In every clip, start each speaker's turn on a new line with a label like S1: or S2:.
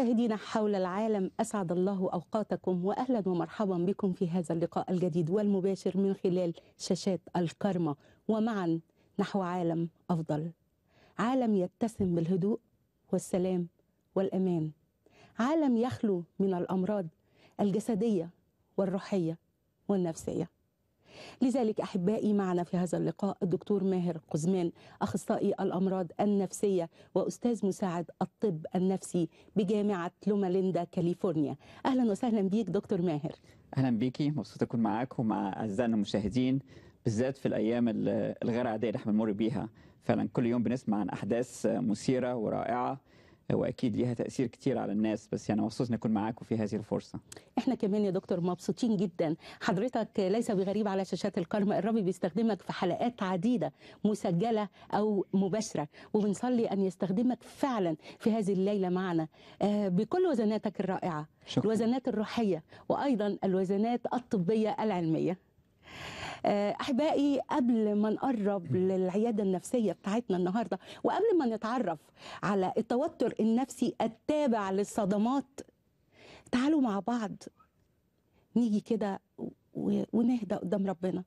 S1: مشاهدينا حول العالم أسعد الله أوقاتكم وأهلا ومرحبا بكم في هذا اللقاء الجديد والمباشر من خلال شاشات الكرمة ومعا نحو عالم أفضل عالم يتسم بالهدوء والسلام والأمان عالم يخلو من الأمراض الجسدية والروحية والنفسية لذلك أحبائي معنا في هذا اللقاء الدكتور ماهر قزمان أخصائي الأمراض النفسية وأستاذ مساعد الطب النفسي بجامعة لوما ليندا كاليفورنيا أهلا وسهلا بيك دكتور ماهر
S2: أهلا بيكي مبسوط أكون معاك ومع أعزائنا المشاهدين بالذات في الأيام الغير عادية اللي احنا بنمر بيها فعلا كل يوم بنسمع عن أحداث مثيرة ورائعة واكيد ليها تاثير كتير على الناس بس يعني مبسوط اكون معاكم في هذه الفرصه
S1: احنا كمان يا دكتور مبسوطين جدا حضرتك ليس بغريب على شاشات الكرم الربي بيستخدمك في حلقات عديده مسجله او مباشره وبنصلي ان يستخدمك فعلا في هذه الليله معنا آه، بكل وزناتك الرائعه شكرا. الوزنات الروحيه وايضا الوزنات الطبيه العلميه آه، احبائي قبل ما نقرب للعياده النفسيه بتاعتنا النهارده وقبل ما نتعرف على التوتر النفسي التابع للصدمات تعالوا مع بعض نيجي كده ونهدى قدام ربنا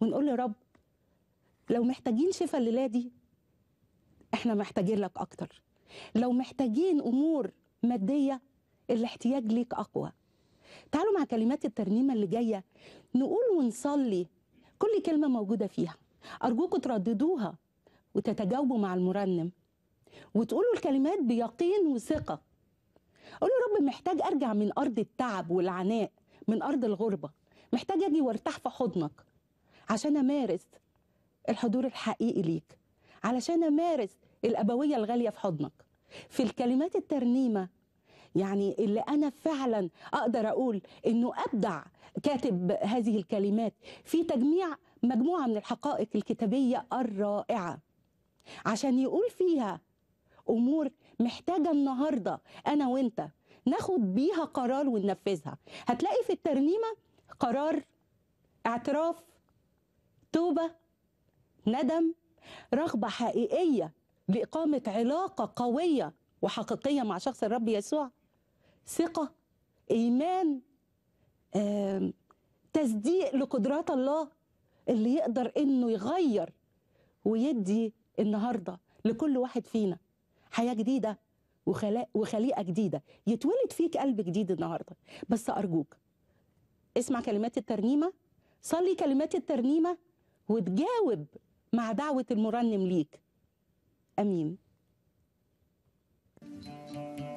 S1: ونقول يا رب لو محتاجين شفاء الليله دي احنا محتاجين لك اكتر لو محتاجين امور ماديه الاحتياج ليك اقوى تعالوا مع كلمات الترنيمه اللي جايه نقول ونصلي كل كلمة موجودة فيها أرجوكم ترددوها وتتجاوبوا مع المرنم وتقولوا الكلمات بيقين وثقة قولوا يا رب محتاج أرجع من أرض التعب والعناء من أرض الغربة محتاج أجي وارتاح في حضنك عشان أمارس الحضور الحقيقي ليك علشان أمارس الأبوية الغالية في حضنك في الكلمات الترنيمة يعني اللي أنا فعلا أقدر أقول إنه أبدع كاتب هذه الكلمات في تجميع مجموعة من الحقائق الكتابية الرائعة عشان يقول فيها أمور محتاجة النهاردة أنا وأنت ناخد بيها قرار وننفذها هتلاقي في الترنيمة قرار اعتراف توبة ندم رغبة حقيقية لإقامة علاقة قوية وحقيقية مع شخص الرب يسوع ثقة إيمان تصديق لقدرات الله اللي يقدر انه يغير ويدي النهارده لكل واحد فينا حياه جديده وخليقه جديده يتولد فيك قلب جديد النهارده بس ارجوك اسمع كلمات الترنيمه صلي كلمات الترنيمه وتجاوب مع دعوه المرنم ليك امين thank you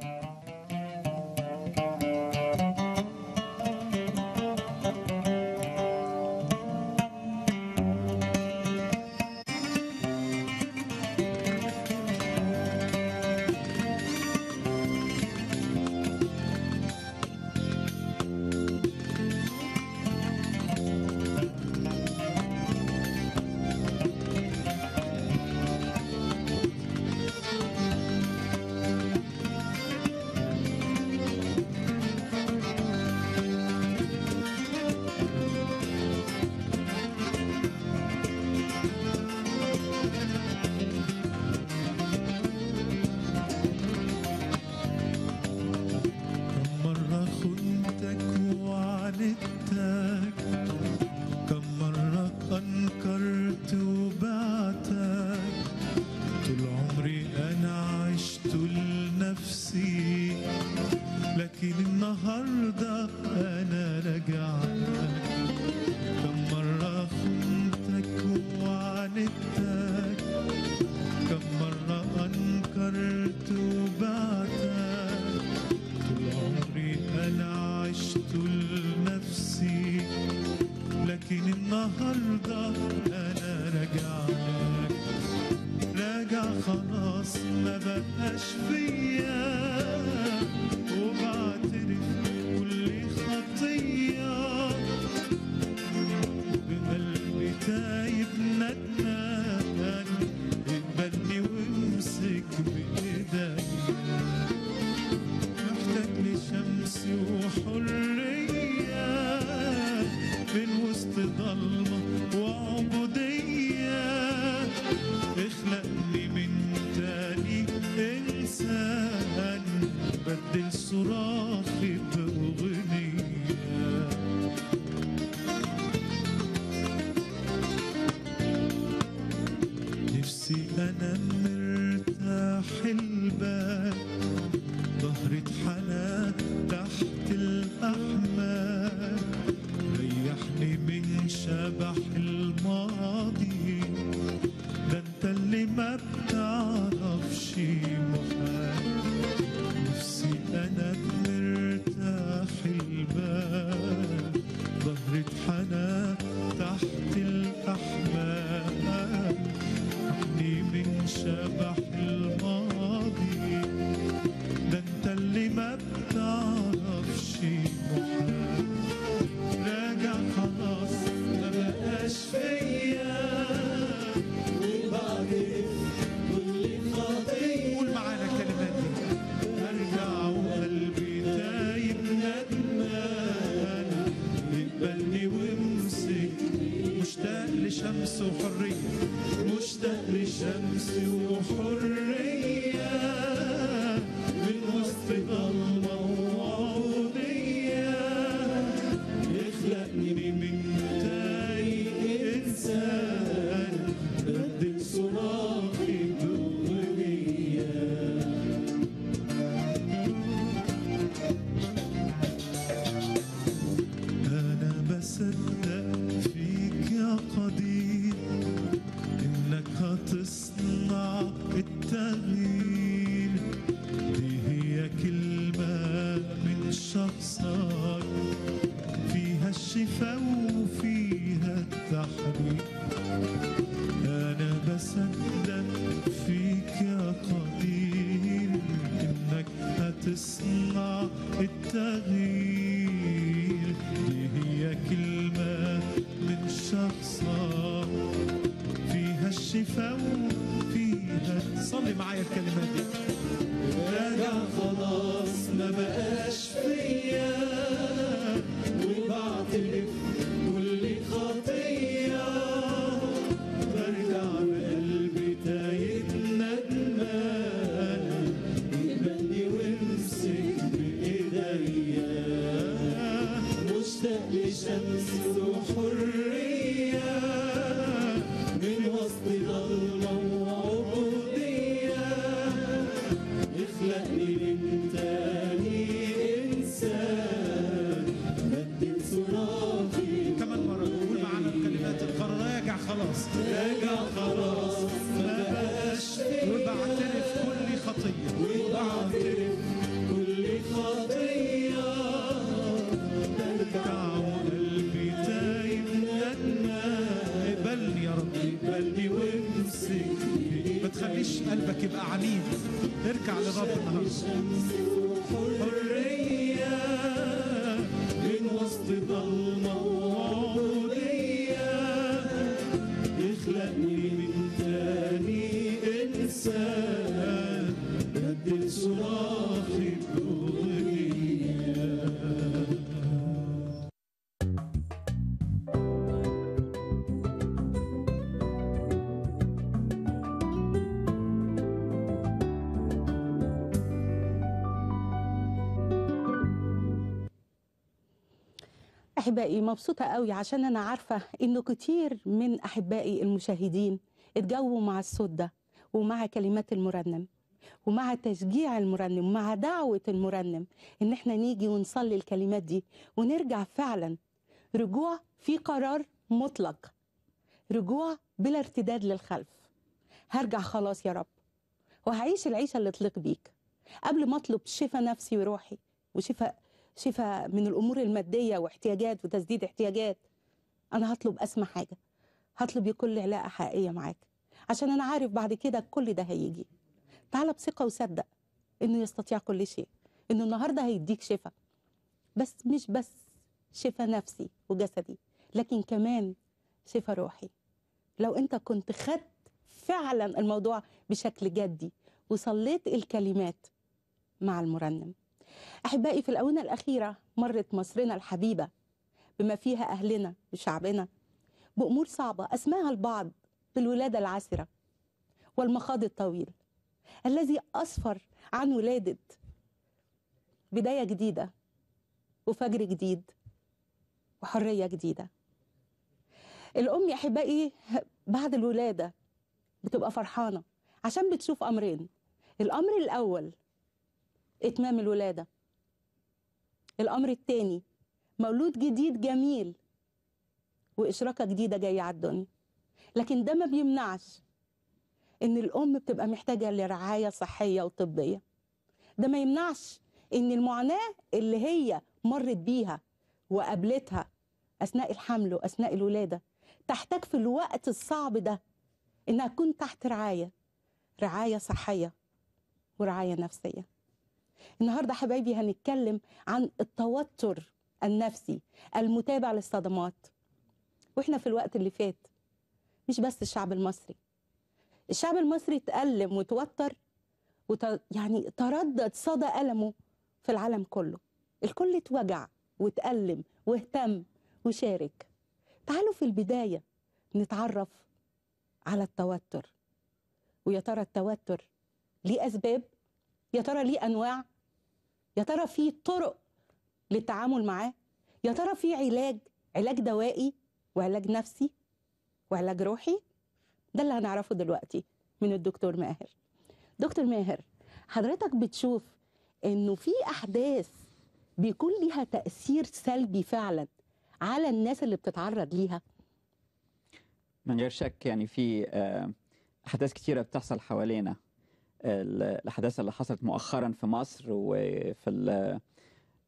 S1: احبائي مبسوطة قوي عشان أنا عارفة إنه كتير من أحبائي المشاهدين اتجووا مع الصوت ده ومع كلمات المرنم ومع تشجيع المرنم ومع دعوة المرنم إن إحنا نيجي ونصلي الكلمات دي ونرجع فعلا رجوع في قرار مطلق رجوع بلا ارتداد للخلف هرجع خلاص يا رب وهعيش العيشة اللي اطلق بيك قبل ما اطلب شفاء نفسي وروحي وشفاء شفاء من الامور الماديه واحتياجات وتسديد احتياجات انا هطلب اسمى حاجه هطلب يكون لي علاقه حقيقيه معاك عشان انا عارف بعد كده كل ده هيجي تعالى بثقه وصدق انه يستطيع كل شيء انه النهارده هيديك شفاء بس مش بس شفاء نفسي وجسدي لكن كمان شفاء روحي لو انت كنت خدت فعلا الموضوع بشكل جدي وصليت الكلمات مع المرنم أحبائي في الآونة الأخيرة مرت مصرنا الحبيبة بما فيها أهلنا وشعبنا بأمور صعبة أسماها البعض بالولادة العسرة والمخاض الطويل الذي أسفر عن ولادة بداية جديدة وفجر جديد وحرية جديدة الأم يا أحبائي بعد الولادة بتبقى فرحانة عشان بتشوف أمرين الأمر الأول إتمام الولادة الأمر الثاني مولود جديد جميل وإشراكة جديدة جاية على الدنيا لكن ده ما بيمنعش إن الأم بتبقى محتاجة لرعاية صحية وطبية ده ما يمنعش إن المعاناة اللي هي مرت بيها وقابلتها أثناء الحمل وأثناء الولادة تحتاج في الوقت الصعب ده إنها تكون تحت رعاية رعاية صحية ورعاية نفسية النهارده حبايبي هنتكلم عن التوتر النفسي المتابع للصدمات واحنا في الوقت اللي فات مش بس الشعب المصري الشعب المصري اتألم وتوتر وت... يعني تردد صدى ألمه في العالم كله الكل اتوجع واتألم واهتم وشارك تعالوا في البداية نتعرف على التوتر ويا ترى التوتر ليه أسباب يا ترى ليه انواع يا ترى في طرق للتعامل معاه يا ترى في علاج علاج دوائي وعلاج نفسي وعلاج روحي ده اللي هنعرفه دلوقتي من الدكتور ماهر دكتور ماهر حضرتك بتشوف انه في احداث بيكون ليها تاثير سلبي فعلا على الناس اللي بتتعرض ليها
S2: من غير شك يعني في آه، احداث كتيره بتحصل حوالينا الأحداث اللي حصلت مؤخرا في مصر وفي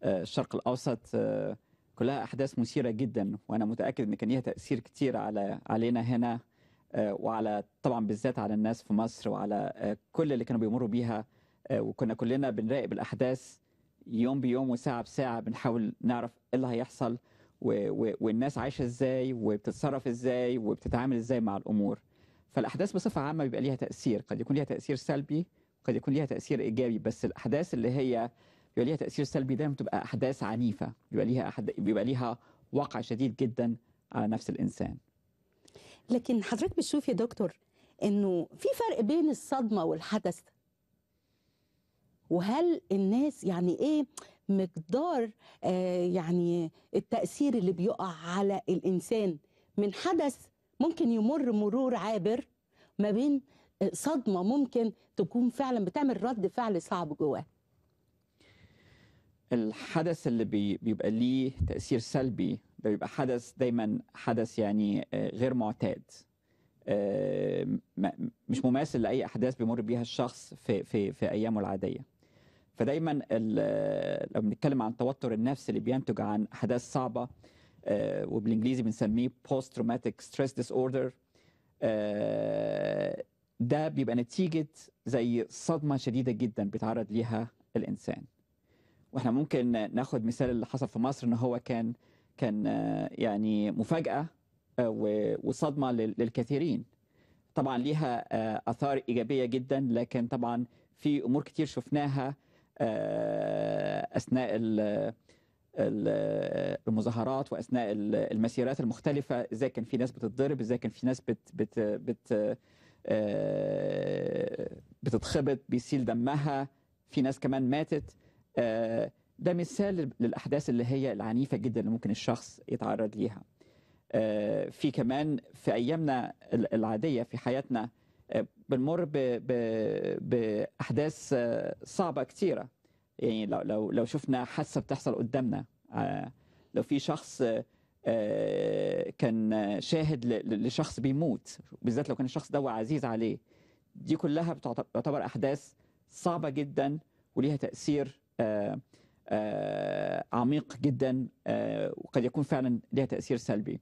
S2: الشرق الأوسط آه، كلها أحداث مثيرة جدا وأنا متأكد إن كان ليها تأثير كتير على علينا هنا آه، وعلى طبعا بالذات على الناس في مصر وعلى آه، كل اللي كانوا بيمروا بيها وكنا كلنا بنراقب الأحداث يوم بيوم وساعة بساعة بنحاول نعرف إيه اللي هيحصل والناس عايشة إزاي وبتتصرف إزاي وبتتعامل إزاي مع الأمور فالاحداث بصفه عامه بيبقى ليها تاثير قد يكون ليها تاثير سلبي وقد يكون ليها تاثير ايجابي بس الاحداث اللي هي بيبقى ليها تاثير سلبي دايما بتبقى احداث عنيفه بيبقى ليها أحد... بيبقى ليها وقع شديد جدا على نفس الانسان
S1: لكن حضرتك بتشوف يا دكتور انه في فرق بين الصدمه والحدث وهل الناس يعني ايه مقدار آه يعني التاثير اللي بيقع على الانسان من حدث ممكن يمر مرور عابر ما بين آه، صدمة ممكن تكون فعلا بتعمل رد فعل صعب جواه
S2: الحدث اللي بيبقى ليه تأثير سلبي ده بيبقى حدث دايما حدث يعني آه، غير معتاد آه، مش مماثل لأي أحداث بيمر بيها الشخص في, في, في أيامه العادية فدايما لو بنتكلم عن التوتر النفسي اللي بينتج عن أحداث صعبة آه، وبالانجليزي بنسميه بوست تروماتيك ستريس ديس اوردر ده بيبقى نتيجه زي صدمه شديده جدا بيتعرض ليها الانسان واحنا ممكن ناخد مثال اللي حصل في مصر ان هو كان كان آه، يعني مفاجاه آه، وصدمه للكثيرين طبعا ليها اثار ايجابيه جدا لكن طبعا في امور كتير شفناها اثناء المظاهرات واثناء المسيرات المختلفه ازاي كان في ناس بتتضرب ازاي كان في ناس بت بت بت آه، بتتخبط بيسيل دمها في ناس كمان ماتت آه، ده مثال للاحداث اللي هي العنيفه جدا اللي ممكن الشخص يتعرض ليها آه، في كمان في ايامنا العاديه في حياتنا بنمر باحداث صعبه كثيره يعني لو لو لو شفنا حادثه بتحصل قدامنا آه، لو في شخص آه، كان شاهد لشخص بيموت بالذات لو كان الشخص ده عزيز عليه دي كلها بتعتبر احداث صعبه جدا وليها تاثير آه، عميق جدا وقد يكون فعلا ليها تاثير سلبي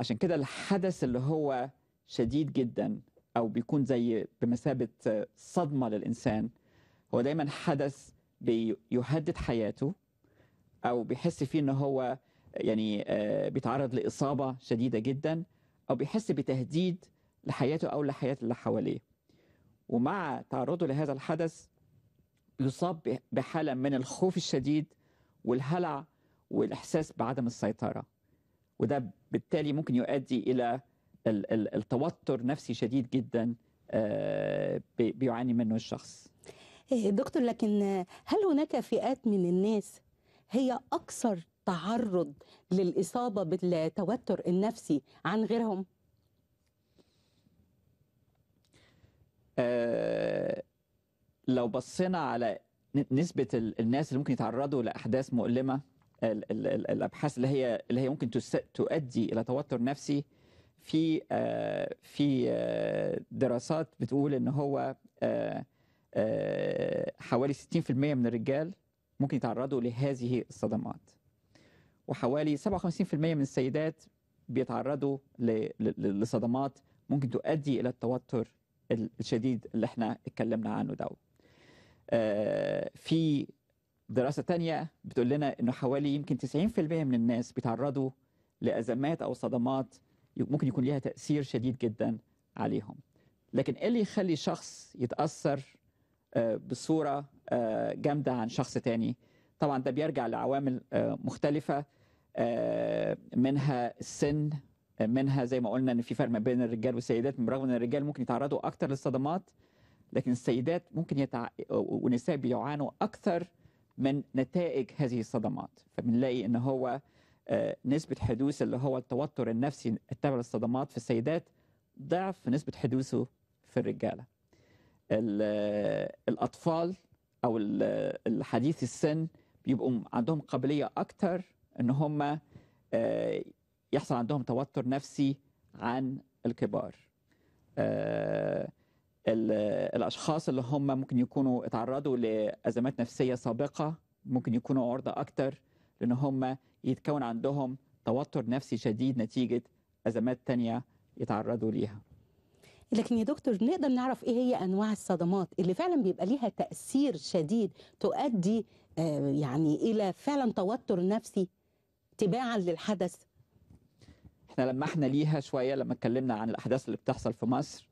S2: عشان كده الحدث اللي هو شديد جدا او بيكون زي بمثابه صدمه للانسان هو دايما حدث بيهدد حياته او بيحس فيه ان هو يعني آه، بيتعرض لاصابه شديده جدا او بيحس بتهديد لحياته او لحياه اللي حواليه ومع تعرضه لهذا الحدث يصاب بحاله من الخوف الشديد والهلع والاحساس بعدم السيطره وده بالتالي ممكن يؤدي الى التوتر نفسي شديد جدا آه، بيعاني منه الشخص
S1: إيه، دكتور لكن هل هناك فئات من الناس هي أكثر تعرض للإصابة بالتوتر النفسي عن غيرهم؟
S2: أه لو بصينا على نسبة الناس اللي ممكن يتعرضوا لأحداث مؤلمة الأبحاث اللي هي اللي هي ممكن تؤدي إلى توتر نفسي في آه في آه دراسات بتقول إن هو آه آه، حوالي 60% من الرجال ممكن يتعرضوا لهذه الصدمات وحوالي 57% من السيدات بيتعرضوا لصدمات ممكن تؤدي الى التوتر الشديد اللي احنا اتكلمنا عنه ده آه، في دراسه تانية بتقول لنا انه حوالي يمكن 90% من الناس بيتعرضوا لازمات او صدمات ممكن يكون ليها تاثير شديد جدا عليهم لكن ايه اللي يخلي شخص يتاثر آه، بصوره آه، جامده عن شخص تاني طبعا ده بيرجع لعوامل آه، مختلفه منها السن منها زي ما قلنا ان في فرق ما بين الرجال والسيدات برغم ان الرجال ممكن يتعرضوا اكتر للصدمات لكن السيدات ممكن يتع... ونساء بيعانوا اكثر من نتائج هذه الصدمات فبنلاقي ان هو نسبة حدوث اللي هو التوتر النفسي التابع للصدمات في السيدات ضعف نسبة حدوثه في الرجالة الاطفال او الحديث السن بيبقوا عندهم قابليه اكتر ان هم آه، يحصل عندهم توتر نفسي عن الكبار آه، الاشخاص اللي هم ممكن يكونوا اتعرضوا لازمات نفسيه سابقه ممكن يكونوا عرضه اكتر لان هم يتكون عندهم توتر نفسي شديد نتيجه ازمات تانية يتعرضوا ليها
S1: لكن يا دكتور نقدر نعرف ايه هي انواع الصدمات اللي فعلا بيبقى ليها تاثير شديد تؤدي آه، يعني الى فعلا توتر نفسي تباعا للحدث
S2: احنا لمحنا ليها شويه لما اتكلمنا عن الاحداث اللي بتحصل في مصر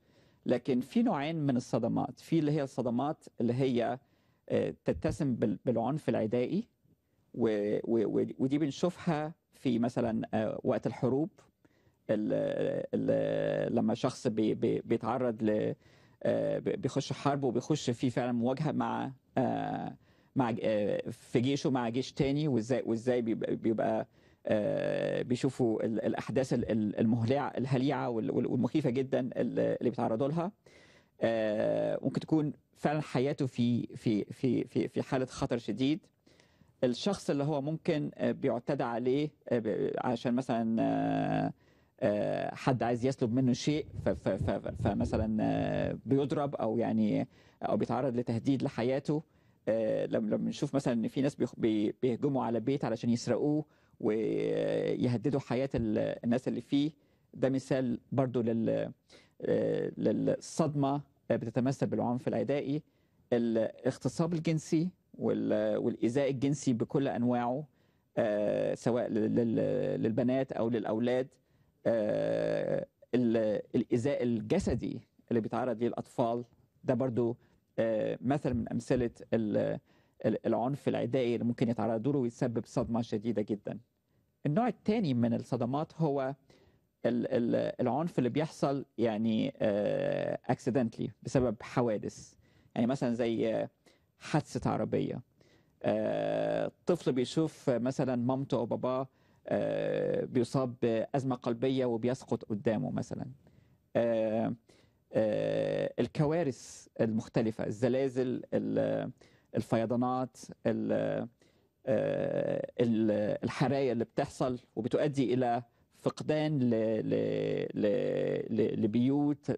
S2: لكن في نوعين من الصدمات في اللي هي الصدمات اللي هي آه، تتسم بالعنف العدائي ودي بنشوفها في مثلا آه، وقت الحروب ال الـ لما شخص بي بي بيتعرض ل آه، بيخش حرب وبيخش في فعلا مواجهه مع آه، مع آه، في جيشه مع جيش تاني وازاي وازاي بيبقى, بيبقى بيشوفوا الاحداث المهلعه الهليعه والمخيفه جدا اللي بيتعرضوا لها ممكن تكون فعلا حياته في في في في في حاله خطر شديد الشخص اللي هو ممكن بيعتدى عليه عشان مثلا آه، حد عايز يسلب منه شيء فمثلا آه، بيضرب او يعني او بيتعرض لتهديد لحياته آه، لما بنشوف مثلا ان في ناس بيهجموا على بيت علشان يسرقوه ويهددوا حياه الناس اللي فيه ده مثال برضو لل للصدمه بتتمثل بالعنف العدائي الاغتصاب الجنسي والايذاء الجنسي بكل انواعه سواء للبنات او للاولاد آه، الإيذاء الجسدي اللي بيتعرض ليه الأطفال ده برضو آه، مثل من أمثلة العنف العدائي اللي ممكن يتعرضوا له ويسبب صدمة شديدة جدا النوع الثاني من الصدمات هو العنف اللي بيحصل يعني اكسيدنتلي آه، بسبب حوادث يعني مثلا زي حادثه عربيه طفل بيشوف مثلا مامته او باباه آه، بيصاب بأزمة قلبية وبيسقط قدامه مثلا آه، آه، الكوارث المختلفة الزلازل الفيضانات الحرايا اللي بتحصل وبتؤدي إلى فقدان لبيوت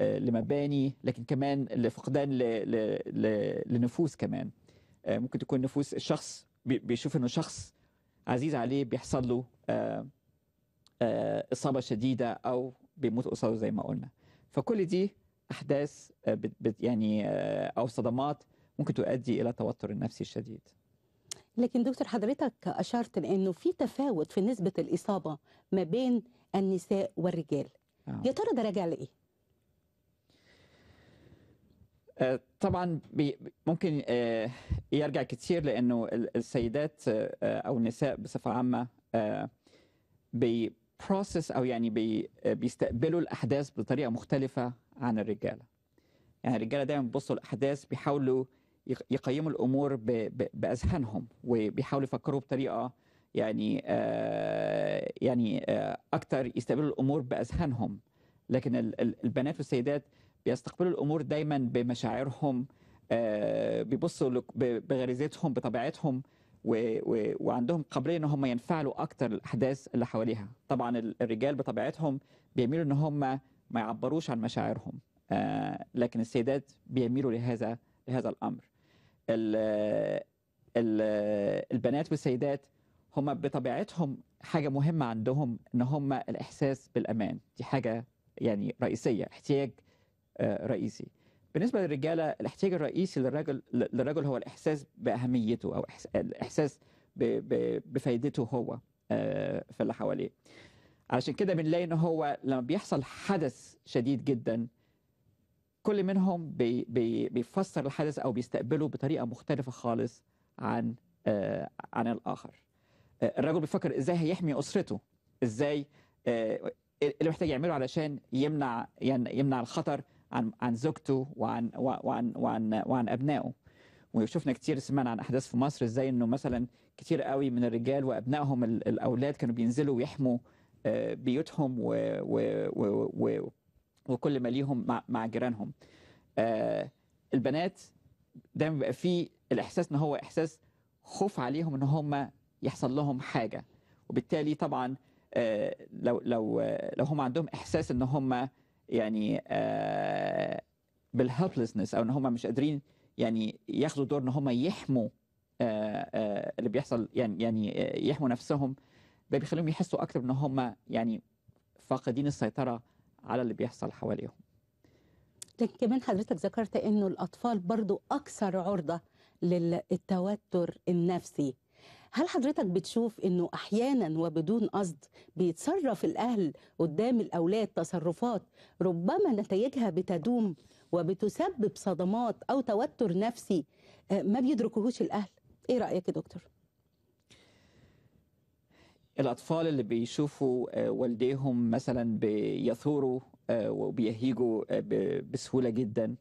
S2: لمباني لكن كمان لفقدان لنفوس كمان ممكن تكون نفوس الشخص بيشوف انه شخص عزيز عليه بيحصل له آه، آه، إصابة شديدة أو بيموت قصاده زي ما قلنا فكل دي أحداث آه، يعني أو صدمات ممكن تؤدي إلى التوتر النفسي الشديد
S1: لكن دكتور حضرتك أشرت لأنه في تفاوت في نسبة الإصابة ما بين النساء والرجال آه. يا ترى ده راجع لإيه؟ آه، طبعا
S2: ممكن آه، يرجع كتير لانه السيدات آه، او النساء بصفه عامه بروسس او يعني بي بيستقبلوا الاحداث بطريقه مختلفه عن الرجاله يعني الرجاله دايما بيبصوا الاحداث بيحاولوا يقيموا الامور باذهانهم وبيحاولوا يفكروا بطريقه يعني يعني اكثر اكتر يستقبلوا الامور باذهانهم لكن البنات والسيدات بيستقبلوا الامور دايما بمشاعرهم آه، بيبصوا بغريزتهم بطبيعتهم و... و... وعندهم قابليه ان هم ينفعلوا اكتر الاحداث اللي حواليها طبعا الرجال بطبيعتهم بيميلوا ان هم ما يعبروش عن مشاعرهم آه، لكن السيدات بيميلوا لهذا لهذا الامر ال... ال... البنات والسيدات هم بطبيعتهم حاجه مهمه عندهم ان هم الاحساس بالامان دي حاجه يعني رئيسيه احتياج رئيسي بالنسبه للرجاله الاحتياج الرئيسي للرجل للرجل هو الاحساس باهميته او الاحساس بفائدته هو آه، في اللي حواليه علشان كده بنلاقي ان هو لما بيحصل حدث شديد جدا كل منهم بيفسر الحدث او بيستقبله بطريقه مختلفه خالص عن آه، عن الاخر آه، الرجل بيفكر ازاي هيحمي اسرته ازاي اللي محتاج يعمله علشان يمنع يعني يمنع الخطر عن عن زوجته وعن وعن وعن وعن ابنائه وشفنا كتير سمعنا عن احداث في مصر ازاي انه مثلا كتير قوي من الرجال وابنائهم الاولاد كانوا بينزلوا ويحموا آه، بيوتهم و و و و وكل ما ليهم مع, مع جيرانهم آه، البنات دايما بيبقى في الاحساس ان هو احساس خوف عليهم ان هم يحصل لهم حاجه وبالتالي طبعا آه، لو لو لو هم عندهم احساس ان هم يعني آه، بالهيلبلسنس او ان هم مش قادرين يعني ياخدوا دور ان هم يحموا آه، آه، اللي بيحصل يعني يعني يحموا نفسهم ده بيخليهم يحسوا اكتر ان هم يعني فاقدين السيطره على اللي بيحصل حواليهم
S1: لكن كمان حضرتك ذكرت انه الاطفال برضو اكثر عرضه للتوتر النفسي هل حضرتك بتشوف انه احيانا وبدون قصد بيتصرف الاهل قدام الاولاد تصرفات ربما نتائجها بتدوم وبتسبب صدمات او توتر نفسي آه، ما بيدركوهوش الاهل ايه رايك يا دكتور
S2: الاطفال اللي بيشوفوا آه، والديهم مثلا بيثوروا آه، وبيهيجوا بسهوله جدا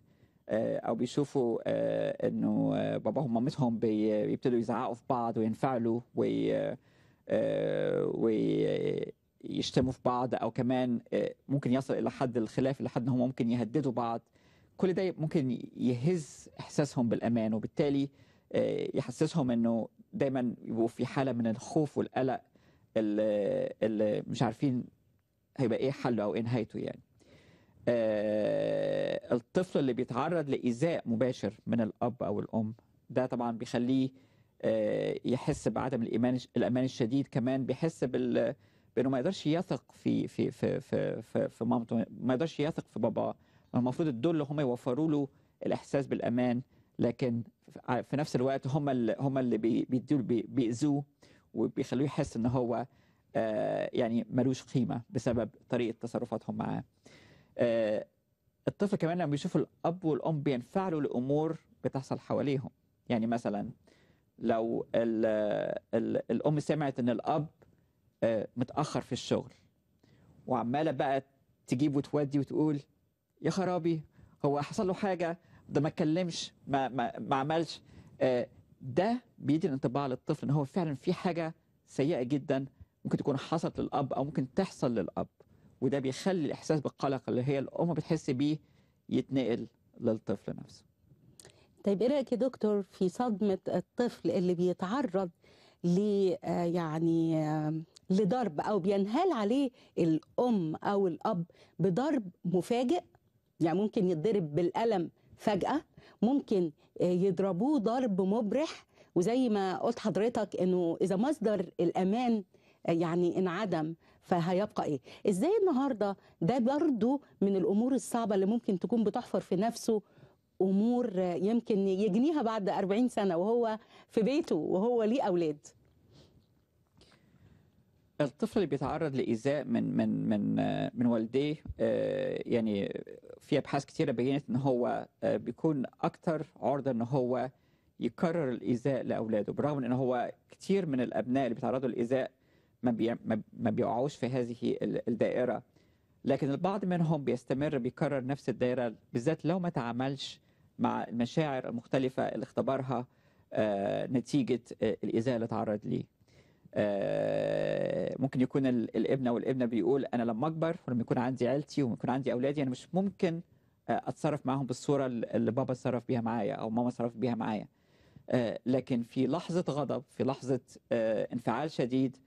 S2: آه، او بيشوفوا آه، انه آه، باباهم ومامتهم بيبتدوا يزعقوا في بعض وينفعلوا وي ويشتموا في بعض او كمان ممكن يصل الى حد الخلاف لحد ان هم ممكن يهددوا بعض كل ده ممكن يهز احساسهم بالامان وبالتالي يحسسهم انه دايما يبقوا في حاله من الخوف والقلق اللي مش عارفين هيبقى ايه حله او ايه نهايته يعني آه، الطفل اللي بيتعرض لايذاء مباشر من الاب او الام ده طبعا بيخليه آه، يحس بعدم الايمان الامان الشديد كمان بيحس بال بانه ما يقدرش يثق في في في في في, في مامته ما يقدرش يثق في باباه المفروض الدول هم يوفروا له الاحساس بالامان لكن في نفس الوقت هم اللي هم اللي بيدوا بيأذوه وبيخلوه يحس ان هو آه، يعني ملوش قيمه بسبب طريقه تصرفاتهم معاه آه، الطفل كمان لما بيشوف الاب والام بينفعلوا لامور بتحصل حواليهم يعني مثلا لو الـ الـ الام سمعت ان الاب آه، متاخر في الشغل وعماله بقى تجيب وتودي وتقول يا خرابي هو حصل له حاجه ده ما اتكلمش ما, ما, ما عملش آه، ده بيدي الانطباع للطفل ان هو فعلا في حاجه سيئه جدا ممكن تكون حصلت للاب او ممكن تحصل للاب وده بيخلي الإحساس بالقلق اللي هي الأم بتحس بيه يتنقل للطفل نفسه
S1: طيب ايه رايك يا دكتور في صدمه الطفل اللي بيتعرض ل آه، يعني آه، لضرب او بينهال عليه الام او الاب بضرب مفاجئ يعني ممكن يتضرب بالقلم فجاه ممكن آه، يضربوه ضرب مبرح وزي ما قلت حضرتك انه اذا مصدر الامان يعني انعدم فهيبقى ايه ازاي النهارده ده برضو من الامور الصعبه اللي ممكن تكون بتحفر في نفسه امور يمكن يجنيها بعد 40 سنه وهو في بيته وهو ليه اولاد
S2: الطفل اللي بيتعرض لايذاء من من من من والديه آه، يعني في ابحاث كثيره بينت ان هو آه، بيكون اكثر عرضه ان هو يكرر الايذاء لاولاده برغم ان هو كثير من الابناء اللي بيتعرضوا للايذاء ما ما بيقعوش في هذه الدائره لكن البعض منهم بيستمر بيكرر نفس الدائره بالذات لو ما تعاملش مع المشاعر المختلفه اللي اختبرها آه، نتيجه آه، الاذى اللي تعرض ليه آه، ممكن يكون الابن او الابنه بيقول انا لما اكبر ولما يكون عندي عيلتي ولما يكون عندي اولادي انا مش ممكن اتصرف معاهم بالصوره اللي بابا اتصرف بيها معايا او ماما اتصرفت بيها معايا لكن في لحظه غضب في لحظه انفعال شديد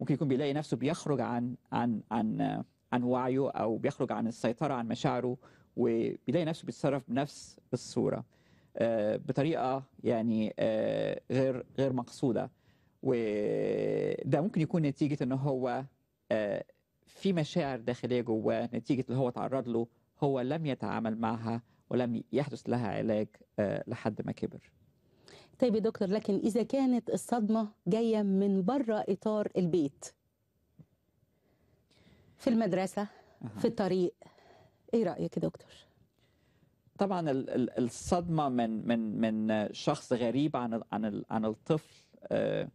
S2: ممكن يكون بيلاقي نفسه بيخرج عن عن عن عن وعيه او بيخرج عن السيطره عن مشاعره وبيلاقي نفسه بيتصرف بنفس الصوره آه، بطريقه يعني آه، غير غير مقصوده وده ممكن يكون نتيجه ان هو آه، في مشاعر داخليه جواه نتيجه اللي هو تعرض له هو لم يتعامل معها ولم يحدث لها علاج لحد ما كبر
S1: طيب يا دكتور لكن إذا كانت الصدمة جاية من بره إطار البيت في المدرسة في الطريق إيه رأيك يا دكتور؟
S2: طبعا الصدمة من من من شخص غريب عن عن عن الطفل آه،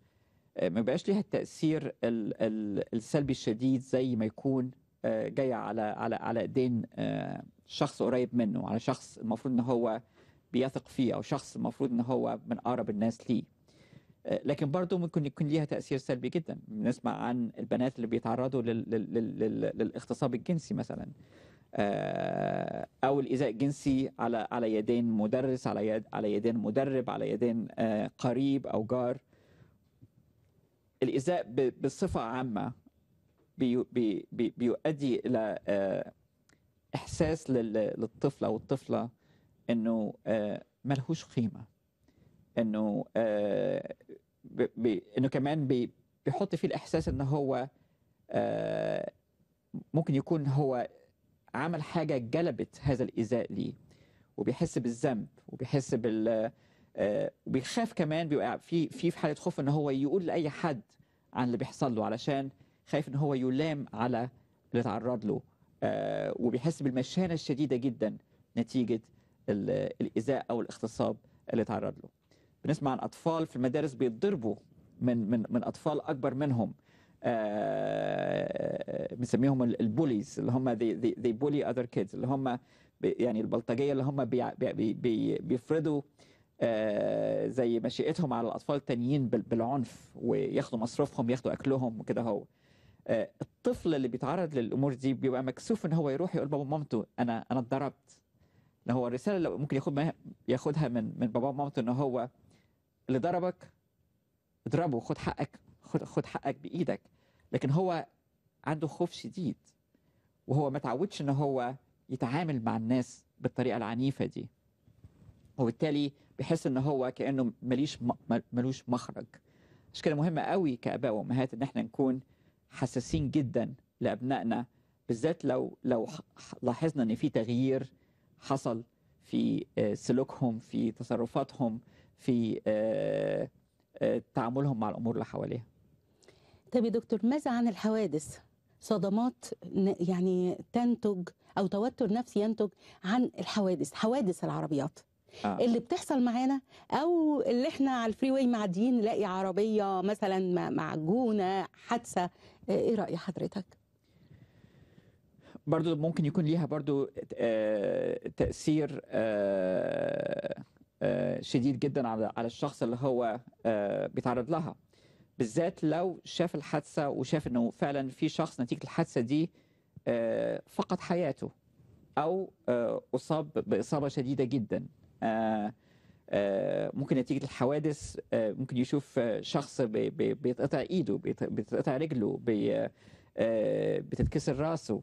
S2: آه، ما بيبقاش ليها التأثير السلبي الشديد زي ما يكون آه، جاية على على على إيدين شخص قريب منه على شخص المفروض إن هو بيثق فيه او شخص المفروض ان هو من اقرب الناس ليه آه، لكن برضه ممكن يكون ليها تاثير سلبي جدا بنسمع عن البنات اللي بيتعرضوا للاغتصاب الجنسي مثلا آه، او الايذاء الجنسي على على يدين مدرس على يد على يدين مدرب على يدين آه، قريب او جار الايذاء بصفه عامه بي... بي... بيؤدي الى احساس للطفل او الطفله انه آه، ملهوش قيمه انه آه، انه كمان بيحط فيه الاحساس ان هو آه، ممكن يكون هو عمل حاجه جلبت هذا الايذاء ليه وبيحس بالذنب وبيحس بال وبيخاف كمان بيبقى في في حاله خوف ان هو يقول لاي حد عن اللي بيحصل له علشان خايف ان هو يلام على اللي تعرض له وبيحس بالمشانه الشديده جدا نتيجه الايذاء او الاغتصاب اللي تعرض له بنسمع عن اطفال في المدارس بيتضربوا من من من اطفال اكبر منهم آه، بنسميهم البوليز اللي هم they, they, they bully other kids اللي هم يعني البلطجيه اللي هم بي بي بي بيفرضوا آه، زي مشيئتهم على الاطفال التانيين بالعنف وياخدوا مصروفهم ياخدوا اكلهم وكده هو آه، الطفل اللي بيتعرض للامور دي بيبقى مكسوف ان هو يروح يقول بابا مامته انا انا اتضربت ان هو الرساله اللي ممكن ياخد ياخدها من من باباه ومامته ان هو اللي ضربك اضربه خد حقك خد, خد حقك بايدك لكن هو عنده خوف شديد وهو ما تعودش ان هو يتعامل مع الناس بالطريقه العنيفه دي وبالتالي بيحس ان هو كانه ماليش ملوش مخرج عشان كده مهم قوي كاباء وامهات ان احنا نكون حساسين جدا لابنائنا بالذات لو لو لاحظنا ان في تغيير حصل في آه، سلوكهم في تصرفاتهم في آه، آه، تعاملهم مع الامور اللي حواليها
S1: طيب يا دكتور ماذا عن الحوادث صدمات يعني تنتج او توتر نفسي ينتج عن الحوادث حوادث العربيات آه. اللي بتحصل معانا او اللي احنا على الفري واي معديين نلاقي عربيه مثلا معجونه حادثه ايه راي حضرتك
S2: برضو ممكن يكون ليها برضو آه، تأثير آه، آه، شديد جدا على على الشخص اللي هو بيتعرض لها بالذات لو شاف الحادثة وشاف انه فعلا في شخص نتيجة الحادثة دي فقد حياته او اصاب باصابة شديدة جدا ممكن نتيجة الحوادث ممكن يشوف شخص بيتقطع ايده بيتقطع رجله بتتكسر راسه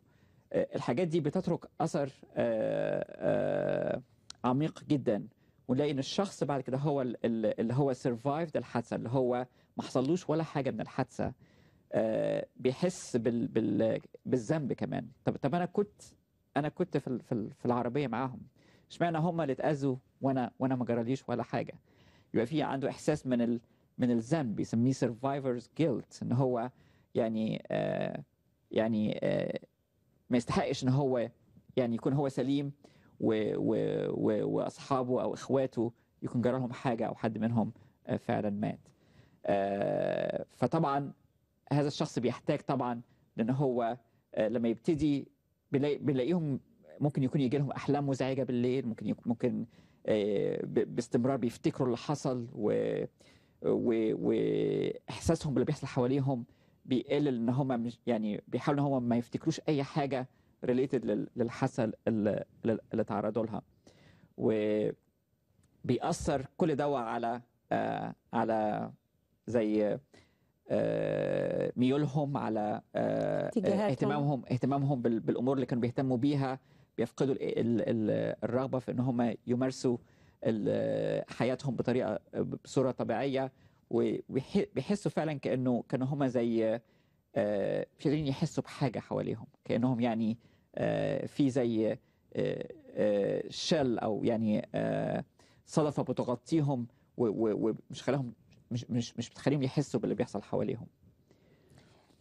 S2: آه، الحاجات دي بتترك اثر آه، آه، عميق جدا ونلاقي ان الشخص بعد كده هو اللي هو سرفايفد الحادثه اللي هو ما حصلوش ولا حاجه من الحادثه بيحس بال بال بالذنب كمان طب طب انا كنت انا كنت في في العربيه معاهم اشمعنى هم اللي اتاذوا وانا وانا ما جراليش ولا حاجه يبقى في عنده احساس من ال من الذنب بيسميه سرفايفرز جيلت ان هو يعني آه يعني آه ما يستحقش ان هو يعني يكون هو سليم و و و واصحابه او اخواته يكون جرى لهم حاجه او حد منهم آه، فعلا مات. آه، فطبعا هذا الشخص بيحتاج طبعا لان هو آه، لما يبتدي بيلاقيهم ممكن يكون يجي لهم احلام مزعجه بالليل ممكن يكون ممكن باستمرار بيفتكروا اللي حصل و واحساسهم باللي بيحصل حواليهم بيقلل ان هم مش يعني بيحاولوا ان هم ما يفتكروش اي حاجه ريليتد للحاسه اللي, اتعرضوا تعرضوا لها وبيأثر كل ده على آه، على زي آه، ميولهم على آه، اهتمامهم اهتمامهم بالامور اللي كانوا بيهتموا بيها بيفقدوا الرغبه في ان هم يمارسوا حياتهم بطريقه بصوره طبيعيه وبيحسوا فعلا كانه كانوا هما زي آه، مش قادرين يحسوا بحاجه حواليهم كانهم يعني آه، في زي آه، شل او يعني صدفه بتغطيهم ومش خلاهم مش مش مش بتخليهم يحسوا باللي بيحصل حواليهم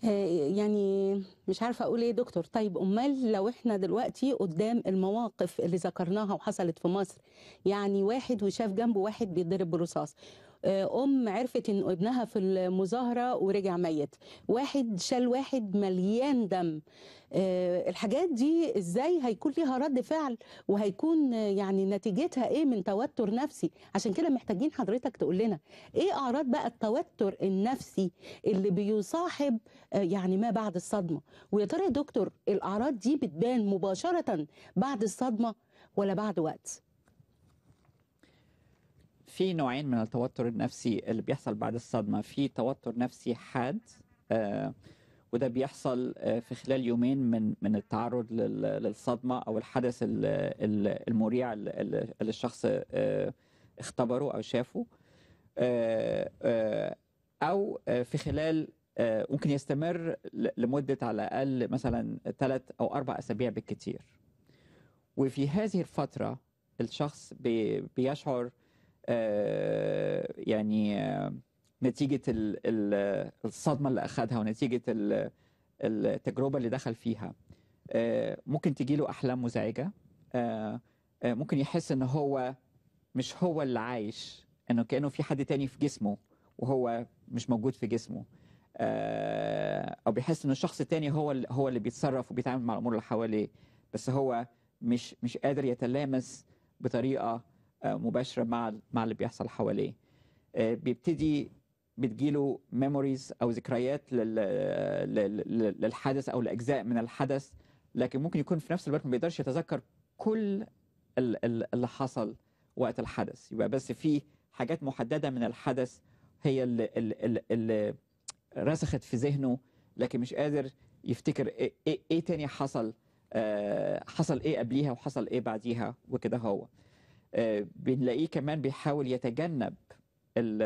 S1: يعني مش عارفه اقول ايه دكتور طيب امال لو احنا دلوقتي قدام المواقف اللي ذكرناها وحصلت في مصر يعني واحد وشاف جنبه واحد بيضرب برصاص ام عرفت ان ابنها في المظاهره ورجع ميت واحد شال واحد مليان دم آه، الحاجات دي ازاي هيكون ليها رد فعل وهيكون آه، يعني نتيجتها ايه من توتر نفسي عشان كده محتاجين حضرتك تقول لنا ايه اعراض بقى التوتر النفسي اللي بيصاحب آه، يعني ما بعد الصدمه ويا ترى يا دكتور الاعراض دي بتبان مباشره بعد الصدمه ولا بعد وقت
S2: في نوعين من التوتر النفسي اللي بيحصل بعد الصدمة في توتر نفسي حاد آه، وده بيحصل آه، في خلال يومين من من التعرض للصدمة أو الحدث المريع اللي الشخص آه، اختبره أو شافه أو في خلال ممكن يستمر لمدة على الأقل مثلا ثلاث أو أربع أسابيع بالكثير وفي هذه الفترة الشخص بيشعر آه، يعني آه، نتيجه الصدمه اللي اخذها ونتيجه التجربه اللي دخل فيها آه، ممكن تجي له احلام مزعجه ممكن يحس ان هو مش هو اللي عايش انه كانه في حد تاني في جسمه وهو مش موجود في جسمه او بيحس ان الشخص التاني هو هو اللي بيتصرف وبيتعامل مع الامور اللي حواليه بس هو مش مش قادر يتلامس بطريقه آه، مباشره مع مع اللي بيحصل حواليه آه، بيبتدي بتجيله ميموريز او ذكريات للحدث او لاجزاء من الحدث لكن ممكن يكون في نفس الوقت ما بيقدرش يتذكر كل اللي حصل وقت الحدث يبقى بس في حاجات محدده من الحدث هي اللي, اللي, رسخت في ذهنه لكن مش قادر يفتكر ايه, إيه, إيه تاني حصل آه، حصل ايه قبليها وحصل ايه بعديها وكده هو آه، بنلاقيه كمان بيحاول يتجنب ال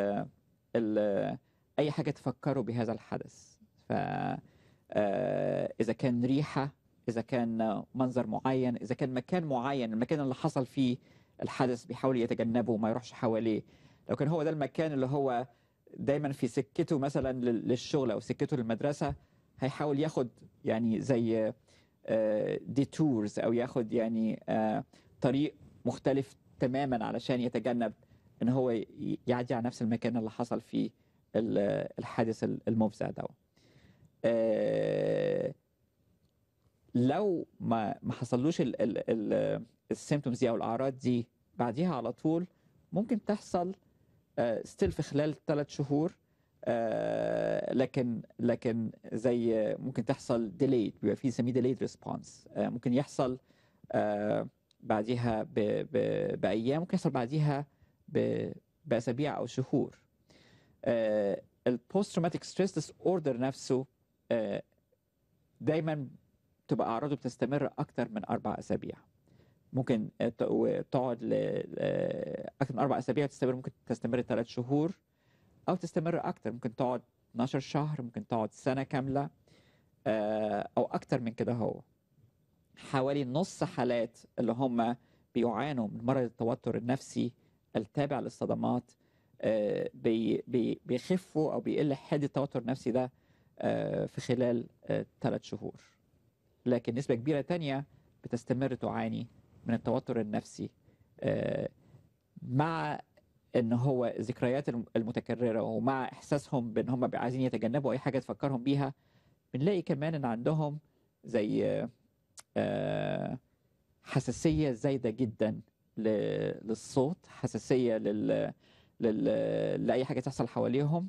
S2: ال اي حاجه تفكره بهذا الحدث ف آه، اذا كان ريحه اذا كان منظر معين اذا كان مكان معين المكان اللي حصل فيه الحدث بيحاول يتجنبه وما يروحش حواليه لو كان هو ده المكان اللي هو دايما في سكته مثلا للشغل او سكته للمدرسه هيحاول ياخد يعني زي ديتورز آه، او ياخد يعني طريق مختلف تماما علشان يتجنب ان هو يعدي على نفس المكان اللي حصل فيه الحادث المفزع ده آه، لو ما ما حصلوش السيمتومز دي او الاعراض دي بعديها على طول ممكن تحصل ستيل آه، في خلال ثلاث شهور آه، لكن لكن زي ممكن تحصل ديليت بيبقى في سميه ديليت ريسبونس ممكن يحصل آه بعدها ب... ب... بايام ممكن يحصل بعديها ب... باسابيع او شهور البوست تروماتيك ستريس ديس اوردر نفسه آه، دايما تبقى اعراضه بتستمر اكتر من اربع اسابيع ممكن آه، تقعد آه، اكتر من اربع اسابيع تستمر ممكن تستمر ثلاث شهور او تستمر اكتر ممكن تقعد 12 شهر ممكن تقعد سنه كامله او اكتر من كده هو حوالي نص حالات اللي هم بيعانوا من مرض التوتر النفسي التابع للصدمات آه، بيخفوا او بيقل حد التوتر النفسي ده آه، في خلال ثلاث آه، شهور لكن نسبه كبيره تانية بتستمر تعاني من التوتر النفسي مع ان هو الذكريات المتكرره ومع احساسهم بان هم عايزين يتجنبوا اي حاجه تفكرهم بيها بنلاقي كمان ان عندهم زي آه، حساسيه زايده جدا للصوت حساسيه لل... لل... لاي حاجه تحصل حواليهم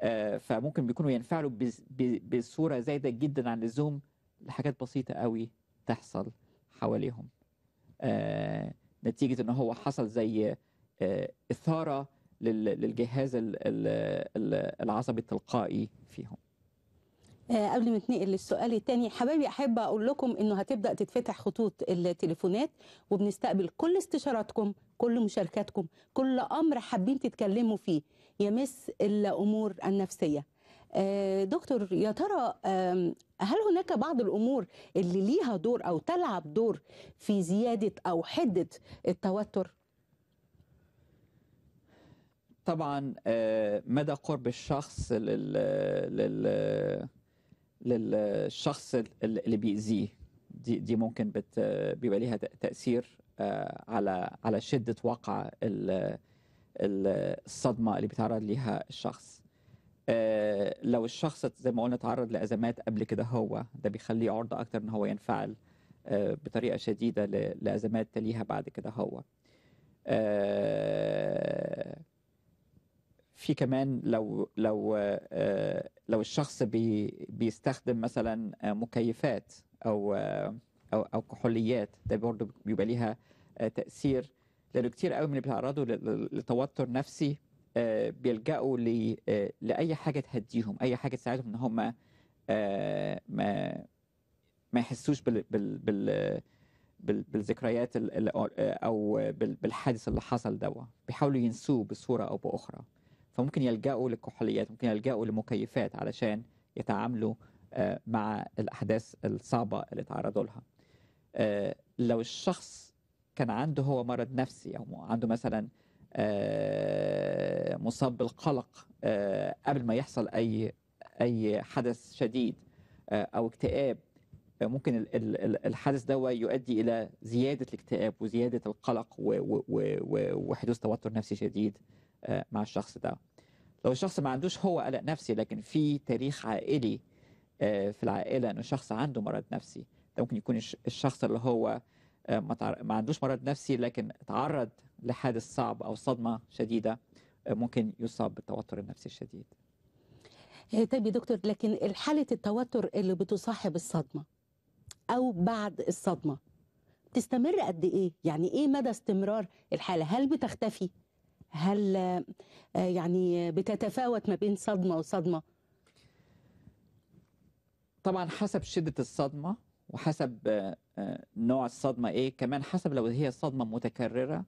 S2: آه، فممكن بيكونوا ينفعلوا بصوره زايده جدا عن اللزوم لحاجات بسيطه قوي تحصل حواليهم آه، نتيجه ان هو حصل زي اثاره للجهاز العصبي التلقائي فيهم
S1: آه، قبل ما نتنقل للسؤال الثاني حبايبي احب اقول لكم انه هتبدا تتفتح خطوط التليفونات وبنستقبل كل استشاراتكم كل مشاركاتكم كل امر حابين تتكلموا فيه يمس الامور النفسيه آه، دكتور يا ترى هل هناك بعض الامور اللي ليها دور او تلعب دور في زياده او حده التوتر
S2: طبعا آه، مدى قرب الشخص لل, لل... للشخص اللي بيأذيه دي دي ممكن بت بيبقى ليها تأثير آه، على على شدة وقع الصدمة اللي بيتعرض ليها الشخص آه، لو الشخص زي ما قلنا تعرض لأزمات قبل كده هو ده بيخليه عرضة أكتر إن هو ينفعل آه، بطريقة شديدة لأزمات تليها بعد كده هو في كمان لو لو آه، لو الشخص بي بيستخدم مثلا آه، مكيفات او آه، او او كحوليات ده برضه بيبقى ليها تاثير لانه كتير قوي من اللي بيتعرضوا لتوتر نفسي بيلجأوا لاي حاجه تهديهم اي حاجه تساعدهم ان هم ما ما يحسوش بال بال بال بالذكريات او بالحادث اللي حصل دوا بيحاولوا ينسوه بصوره او باخرى فممكن يلجأوا للكحوليات ممكن يلجأوا لمكيفات علشان يتعاملوا آه، مع الأحداث الصعبة اللي تعرضوا لها آه، لو الشخص كان عنده هو مرض نفسي أو عنده مثلا آه، مصاب بالقلق قبل ما يحصل أي أي حدث شديد أو اكتئاب ممكن الحدث ده يؤدي إلى زيادة الاكتئاب وزيادة القلق وحدوث توتر نفسي شديد آه، مع الشخص ده لو الشخص ما عندوش هو قلق نفسي لكن في تاريخ عائلي آه، في العائله انه شخص عنده مرض نفسي ده ممكن يكون الشخص اللي هو آه، ما عندوش مرض نفسي لكن تعرض لحادث صعب او صدمه شديده ممكن يصاب بالتوتر النفسي الشديد
S1: طيب يا دكتور لكن حالة التوتر اللي بتصاحب الصدمة أو بعد الصدمة تستمر قد إيه؟ يعني إيه مدى استمرار الحالة؟ هل بتختفي؟ هل آه، يعني بتتفاوت ما بين صدمة وصدمة؟
S2: طبعا حسب شدة الصدمة وحسب آه، آه، نوع الصدمة إيه كمان حسب لو هي صدمة متكررة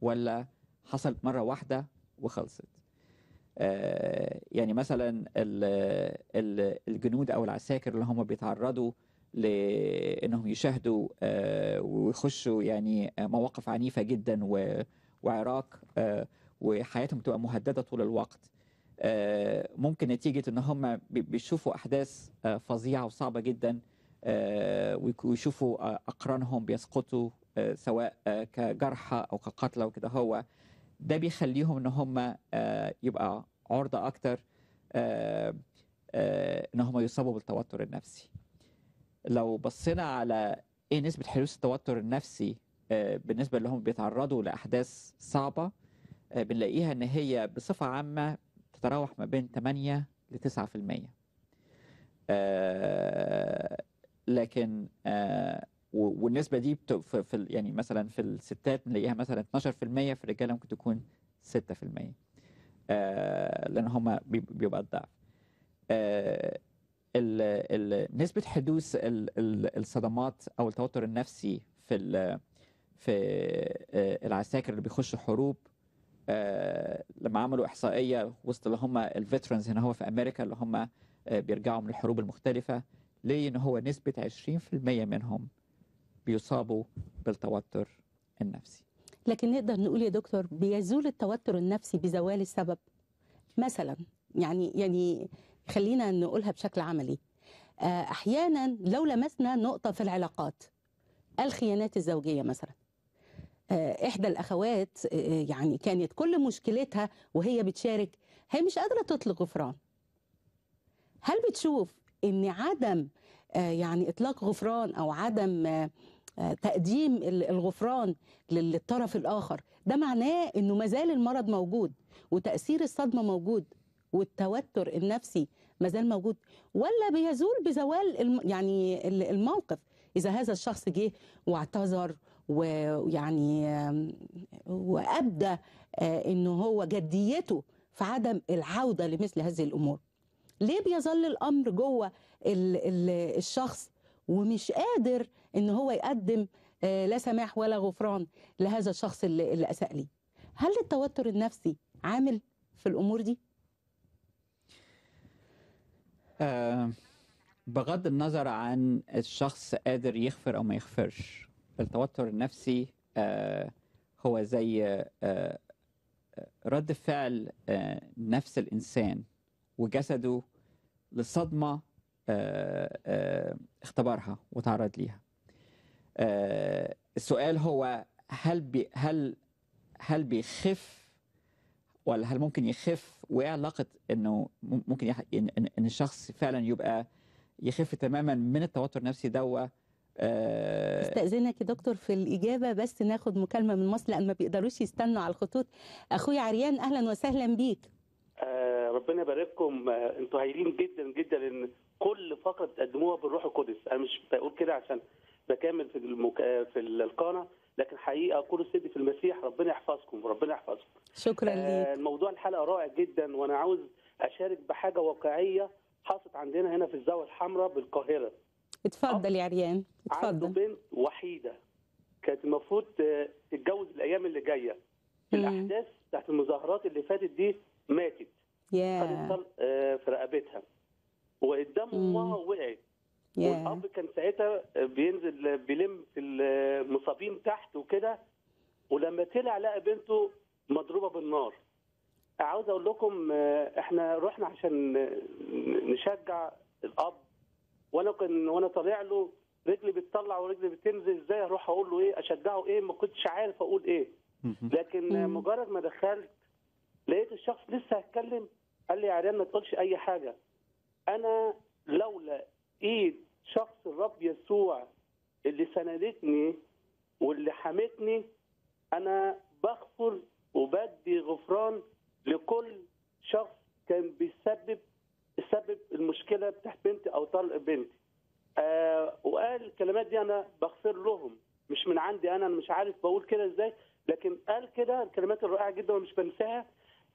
S2: ولا حصلت مرة واحدة وخلصت يعني مثلا الجنود أو العساكر اللي هم بيتعرضوا لأنهم يشاهدوا ويخشوا يعني مواقف عنيفة جدا و وعراق آه، وحياتهم بتبقى مهدده طول الوقت آه، ممكن نتيجه ان هم بيشوفوا احداث آه، فظيعه وصعبه جدا ويشوفوا اقرانهم بيسقطوا سواء كجرحى او كقتلى وكده هو ده بيخليهم ان هم يبقى عرضه اكتر ان هم يصابوا بالتوتر النفسي لو بصينا على ايه نسبه حدوث التوتر النفسي آه، بالنسبه لهم بيتعرضوا لاحداث صعبه آه، بنلاقيها ان هي بصفه عامه تتراوح ما بين 8 ل 9% آه، لكن والنسبه دي في يعني مثلا في الستات نلاقيها مثلا 12% في الرجاله ممكن تكون 6% لان هم بيبقى الضعف نسبه حدوث الصدمات او التوتر النفسي في في آه، العساكر اللي بيخشوا حروب آه، لما عملوا احصائيه وسط اللي هم الفيترنز هنا هو في امريكا اللي هم آه، بيرجعوا من الحروب المختلفه ليه ان هو نسبه 20% منهم بيصابوا بالتوتر النفسي
S1: لكن نقدر نقول يا دكتور بيزول التوتر النفسي بزوال السبب مثلا يعني يعني خلينا نقولها بشكل عملي احيانا لو لمسنا نقطه في العلاقات الخيانات الزوجيه مثلا آه، إحدى الأخوات آه، آه، يعني كانت كل مشكلتها وهي بتشارك هي مش قادرة تطلق غفران هل بتشوف إن عدم يعني إطلاق غفران أو عدم تقديم الغفران للطرف الآخر ده معناه إنه مازال المرض موجود وتأثير الصدمة موجود والتوتر النفسي مازال موجود ولا بيزول بزوال يعني الموقف إذا هذا الشخص جه واعتذر ويعني وابدى آه، ان هو جديته في عدم العوده لمثل هذه الامور ليه بيظل الامر جوه الشخص ومش قادر ان هو يقدم آه، لا سماح ولا غفران لهذا الشخص اللي اساء ليه هل التوتر النفسي عامل في الامور دي
S2: أه بغض النظر عن الشخص قادر يغفر او ما يغفرش التوتر النفسي آه، هو زي آه، آه، رد فعل نفس الانسان وجسده لصدمه اختبرها وتعرض ليها السؤال هو هل بي هل هل بيخف ولا هل ممكن يخف وايه علاقه انه ممكن إن, الشخص فعلا يبقى يخف تماما من التوتر النفسي دوت آه،
S1: استاذنك يا دكتور في الاجابه بس ناخد مكالمه من مصر لان ما بيقدروش يستنوا على الخطوط اخويا عريان اهلا وسهلا بيك
S3: آه ربنا يبارككم آه انتوا هايلين جدا جدا ان كل فقره بتقدموها بالروح القدس انا مش بقول كده عشان بكمل في المك... آه، في القناه لكن حقيقه كل سيدي في المسيح ربنا يحفظكم ربنا يحفظكم شكرا آه ليك الموضوع الحلقه رائع جدا وانا عاوز اشارك بحاجه واقعيه حصلت عندنا هنا في الزاويه الحمراء بالقاهره
S1: اتفضل آه. يا عريان اتفضل عنده بنت
S3: وحيده كانت المفروض تتجوز الايام اللي جايه الاحداث بتاعت المظاهرات اللي فاتت دي ماتت
S1: yeah. آه،
S3: في رقبتها وقدام امها وقعت yeah. والاب كان ساعتها بينزل بيلم المصابين تحت وكده ولما طلع لقى بنته مضروبه بالنار عاوز اقول لكم آه، احنا رحنا عشان نشجع الاب وانا كان وانا طالع له رجلي بتطلع ورجلي بتنزل ازاي اروح اقول له ايه اشجعه ايه ما كنتش عارف اقول ايه لكن مجرد ما دخلت لقيت الشخص لسه هيتكلم قال لي يا عريان ما تقولش اي حاجه انا لولا ايد شخص الرب يسوع اللي سندتني واللي حمتني انا بغفر وبدي غفران لكل شخص كان بيسبب سبب المشكله بتاعت بنتي او طلق بنتي آه وقال الكلمات دي انا بغفر لهم مش من عندي انا انا مش عارف بقول كده ازاي لكن قال كده الكلمات الرائعه جدا ومش بنساها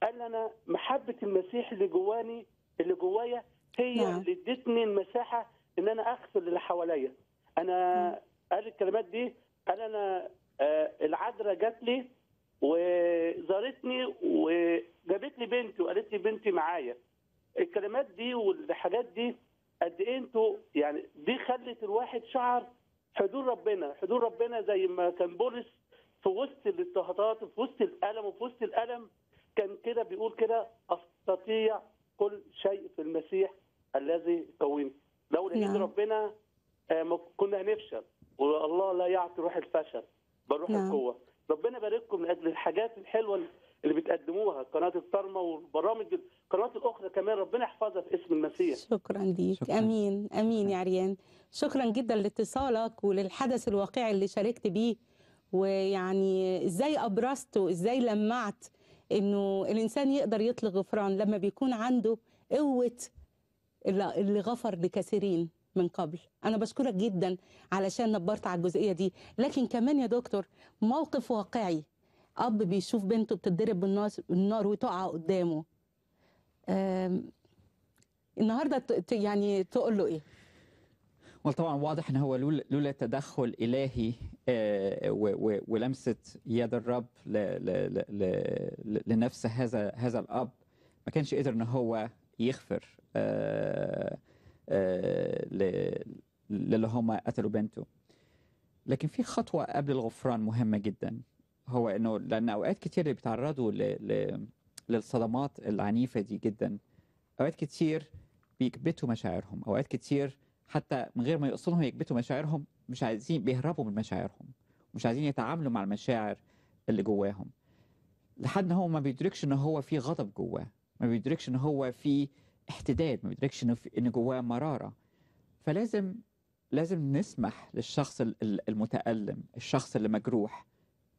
S3: قال انا محبه المسيح اللي جواني اللي جوايا هي نعم. اللي ادتني المساحه ان انا اغفر اللي حواليا انا مم. نعم. قال الكلمات دي قال انا آه العذراء جات لي وزارتني وجابت لي بنتي وقالت لي بنتي معايا الكلمات دي والحاجات دي قد ايه انتوا يعني دي خلت الواحد شعر حضور ربنا حضور ربنا زي ما كان بولس في وسط الاضطهادات وفي وسط الالم وفي وسط الالم كان كده بيقول كده استطيع كل شيء في المسيح الذي قويني لولا نعم. ربنا آه، كنا هنفشل والله لا يعطي روح الفشل بل روح نعم. القوه ربنا يبارككم لاجل الحاجات الحلوه اللي بتقدموها قناه الصرمه والبرامج القنوات الاخرى كمان ربنا يحفظها في اسم المسيح
S1: شكرا ليك شكرا. امين امين يا عريان شكرا جدا لاتصالك وللحدث الواقعي اللي شاركت بيه ويعني ازاي ابرزته ازاي لمعت انه الانسان يقدر يطلق غفران لما بيكون عنده قوه اللي غفر لكثيرين من قبل انا بشكرك جدا علشان نبرت على الجزئيه دي لكن كمان يا دكتور موقف واقعي اب بيشوف بنته بتتضرب بالنار وتقع قدامه النهارده يعني تقول له ايه
S2: وطبعا واضح ان هو لولا تدخل الهي آه، ولمسه يد الرب لنفس هذا هذا الاب ما كانش قدر ان هو يغفر آه، آه، للي هم قتلوا بنته لكن في خطوه قبل الغفران مهمه جدا هو انه لان اوقات كتير بيتعرضوا ل... ل... للصدمات العنيفه دي جدا اوقات كتير بيكبتوا مشاعرهم اوقات كتير حتى من غير ما يقصدهم يكبتوا مشاعرهم مش عايزين بيهربوا من مشاعرهم مش عايزين يتعاملوا مع المشاعر اللي جواهم لحد ما هو ما بيدركش ان هو في غضب جواه ما بيدركش ان هو في احتداد ما بيدركش ان ان جواه مراره فلازم لازم نسمح للشخص المتألم الشخص اللي مجروح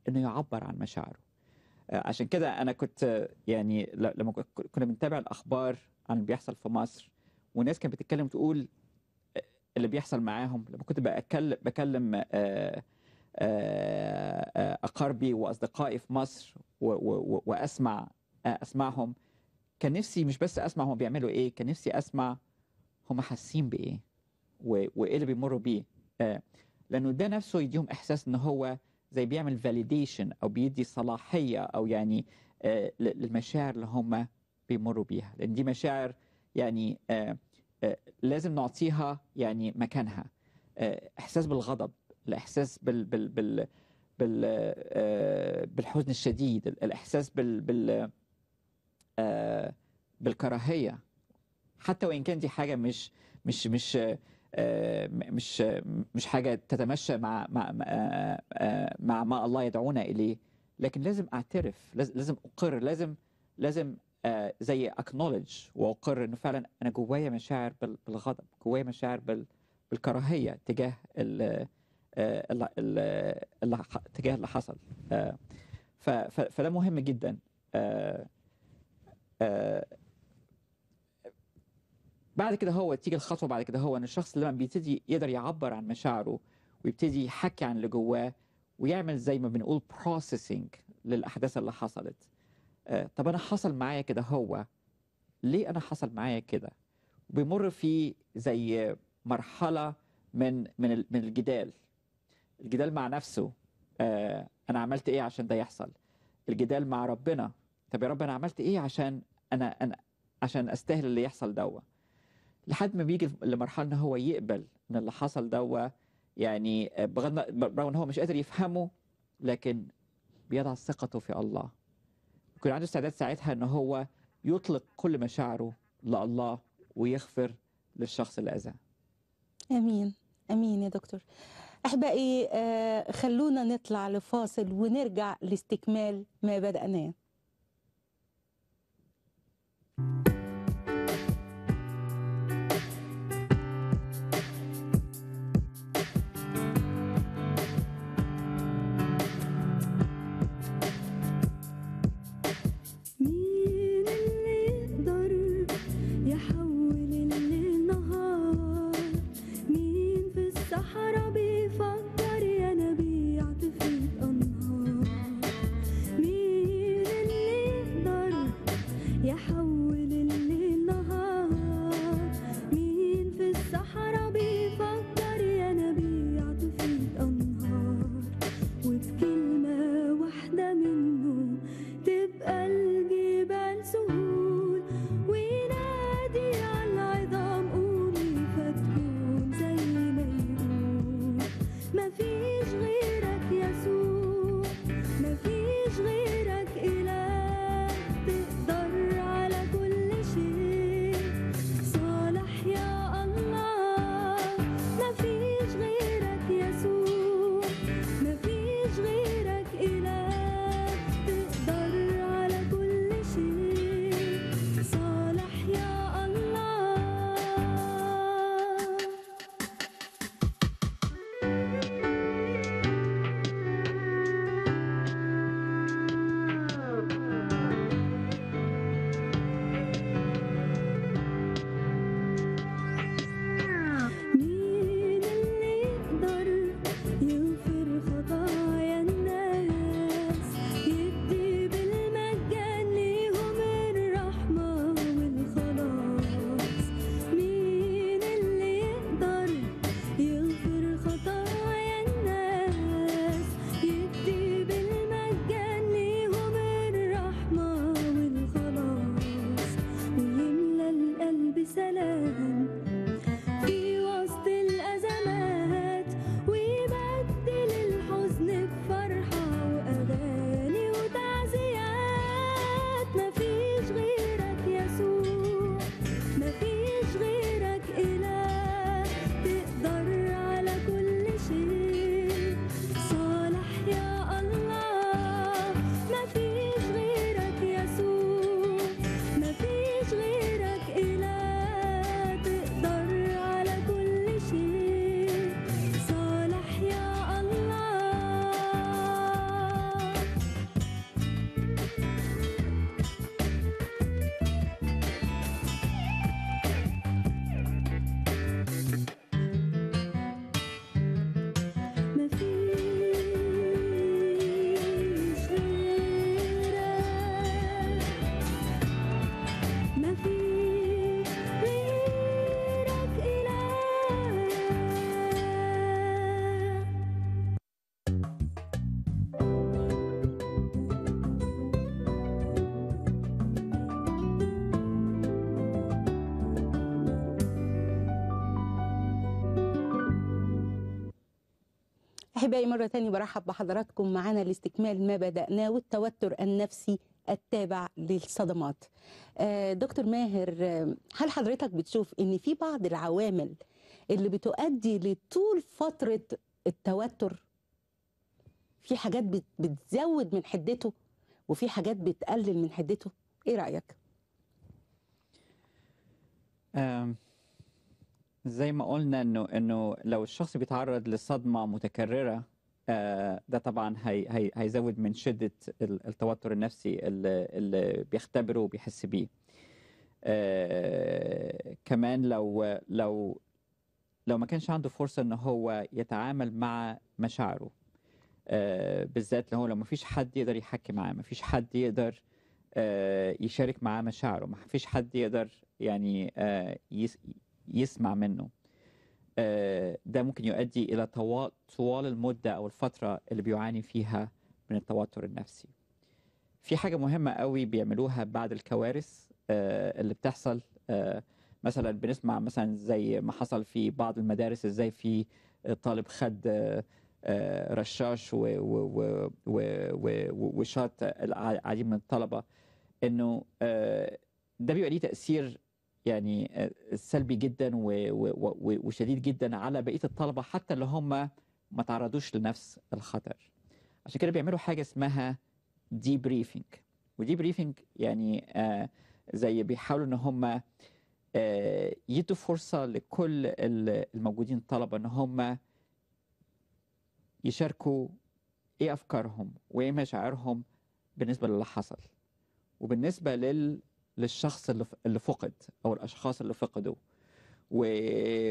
S2: انه يعبر عن مشاعره آه، عشان كده انا كنت آه، يعني لما كنا بنتابع الاخبار عن اللي بيحصل في مصر وناس كانت بتتكلم تقول آه، اللي بيحصل معاهم لما كنت بكلم بكلم اقاربي واصدقائي في مصر واسمع اسمعهم كان نفسي مش بس اسمع هم بيعملوا ايه كان نفسي اسمع هم حاسين بايه وايه اللي بيمروا بيه لانه ده نفسه يديهم احساس ان هو زي بيعمل فاليديشن او بيدي صلاحيه او يعني آه، للمشاعر اللي هم بيمروا بيها لان دي مشاعر يعني آه، آه، لازم نعطيها يعني مكانها احساس بالغضب الاحساس بال بال بال بال بالحزن الشديد الاحساس بال بال بالكراهيه حتى وان كان دي حاجه مش مش مش آه، مش مش حاجه تتمشى مع مع مع آه، آه، ما الله يدعونا اليه لكن لازم اعترف لازم اقر لازم لازم زي اكنولج واقر انه فعلا انا جوايا مشاعر بالغضب جوايا مشاعر بالكراهيه تجاه اللي تجاه اللي حصل فده مهم جدا بعد كده هو تيجي الخطوه بعد كده هو ان الشخص لما بيبتدي يقدر يعبر عن مشاعره ويبتدي يحكي عن اللي جواه ويعمل زي ما بنقول بروسيسنج للاحداث اللي حصلت آه، طب انا حصل معايا كده هو ليه انا حصل معايا كده بيمر في زي مرحله من من من الجدال الجدال مع نفسه آه، انا عملت ايه عشان ده يحصل الجدال مع ربنا طب يا رب انا عملت ايه عشان انا انا عشان استاهل اللي يحصل دوت لحد ما بيجي لمرحله ان هو يقبل ان اللي حصل ده يعني آه، بغض برغم ان هو مش قادر يفهمه لكن بيضع ثقته في الله يكون عنده استعداد ساعتها ان هو يطلق كل مشاعره لله ويغفر للشخص اللي اذاه
S1: امين امين يا دكتور احبائي آه، خلونا نطلع لفاصل ونرجع لاستكمال ما بدأناه thank you أحبائي مرة ثانيه برحب بحضراتكم معانا لاستكمال ما بدأناه والتوتر النفسي التابع للصدمات آه، دكتور ماهر آه، هل حضرتك بتشوف ان في بعض العوامل اللي بتؤدي لطول فترة التوتر في حاجات بتزود من حدته وفي حاجات بتقلل من حدته ايه رأيك؟
S2: زي ما قلنا انه انه لو الشخص بيتعرض لصدمه متكرره آه، ده طبعا هي هي هيزود من شده التوتر النفسي اللي, اللي بيختبره وبيحس بيه. آه، كمان لو لو لو ما كانش عنده فرصه ان هو يتعامل مع مشاعره آه، بالذات لو لو ما فيش حد يقدر يحكي معاه ما فيش حد يقدر يشارك معاه مشاعره ما فيش حد يقدر يعني يسمع منه آه، ده ممكن يؤدي إلى طوال المدة أو الفترة اللي بيعاني فيها من التوتر النفسي في حاجة مهمة قوي بيعملوها بعد الكوارث آه، اللي بتحصل آه، مثلا بنسمع مثلا زي ما حصل في بعض المدارس ازاي في طالب خد رشاش وشاط العديد من الطلبه انه ده بيبقى ليه تاثير يعني آه، سلبي جدا وشديد جدا على بقيه الطلبه حتى اللي هم ما تعرضوش لنفس الخطر عشان كده بيعملوا حاجه اسمها دي بريفنج ودي بريفنج يعني آه، زي بيحاولوا ان هم آه، يدوا فرصه لكل الموجودين الطلبه ان هم يشاركوا ايه افكارهم وايه مشاعرهم بالنسبه للي حصل وبالنسبه لل للشخص اللي اللي فقد او الاشخاص اللي فقدوا و...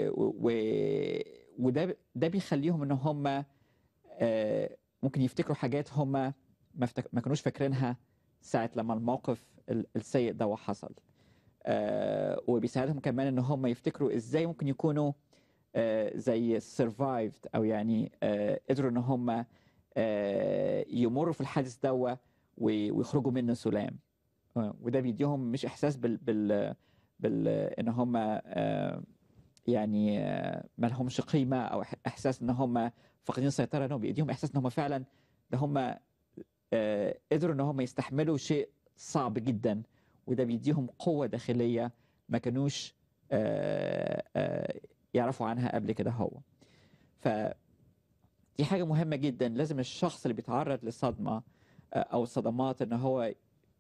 S2: و... وده ده بيخليهم ان هم آه، ممكن يفتكروا حاجات هم ما, فتك... ما كانوش فاكرينها ساعه لما الموقف السيء ده حصل آه، وبيساعدهم كمان ان هم يفتكروا ازاي ممكن يكونوا آه، زي سرفايفد او يعني قدروا ان هم يمروا في الحادث ده ويخرجوا منه سلام وده بيديهم مش احساس بال بال, بال ان هم آه، يعني آه، ما لهمش قيمه او احساس ان هم فاقدين السيطره انهم بيديهم احساس ان هم فعلا ده هم آه، قدروا ان هم يستحملوا شيء صعب جدا وده بيديهم قوه داخليه ما كانوش يعرفوا عنها قبل كده هو ف دي حاجة مهمة جدا لازم الشخص اللي بيتعرض لصدمة أو صدمات إن هو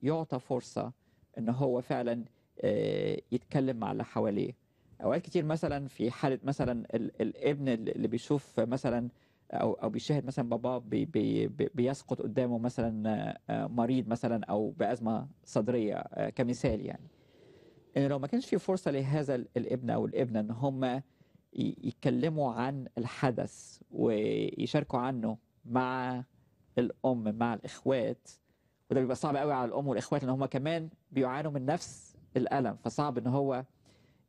S2: يعطى فرصه ان هو فعلا آه، يتكلم مع اللي حواليه اوقات كتير مثلا في حاله مثلا الابن اللي بيشوف مثلا او او بيشاهد مثلا باباه بي بي بيسقط قدامه مثلا آه، مريض مثلا او بازمه صدريه آه، كمثال يعني ان لو ما كانش في فرصه لهذا الابن او الابنه ان هم يتكلموا عن الحدث ويشاركوا عنه مع الام مع الاخوات وده بيبقى صعب قوي على الام والاخوات ان هم كمان بيعانوا من نفس الالم فصعب ان هو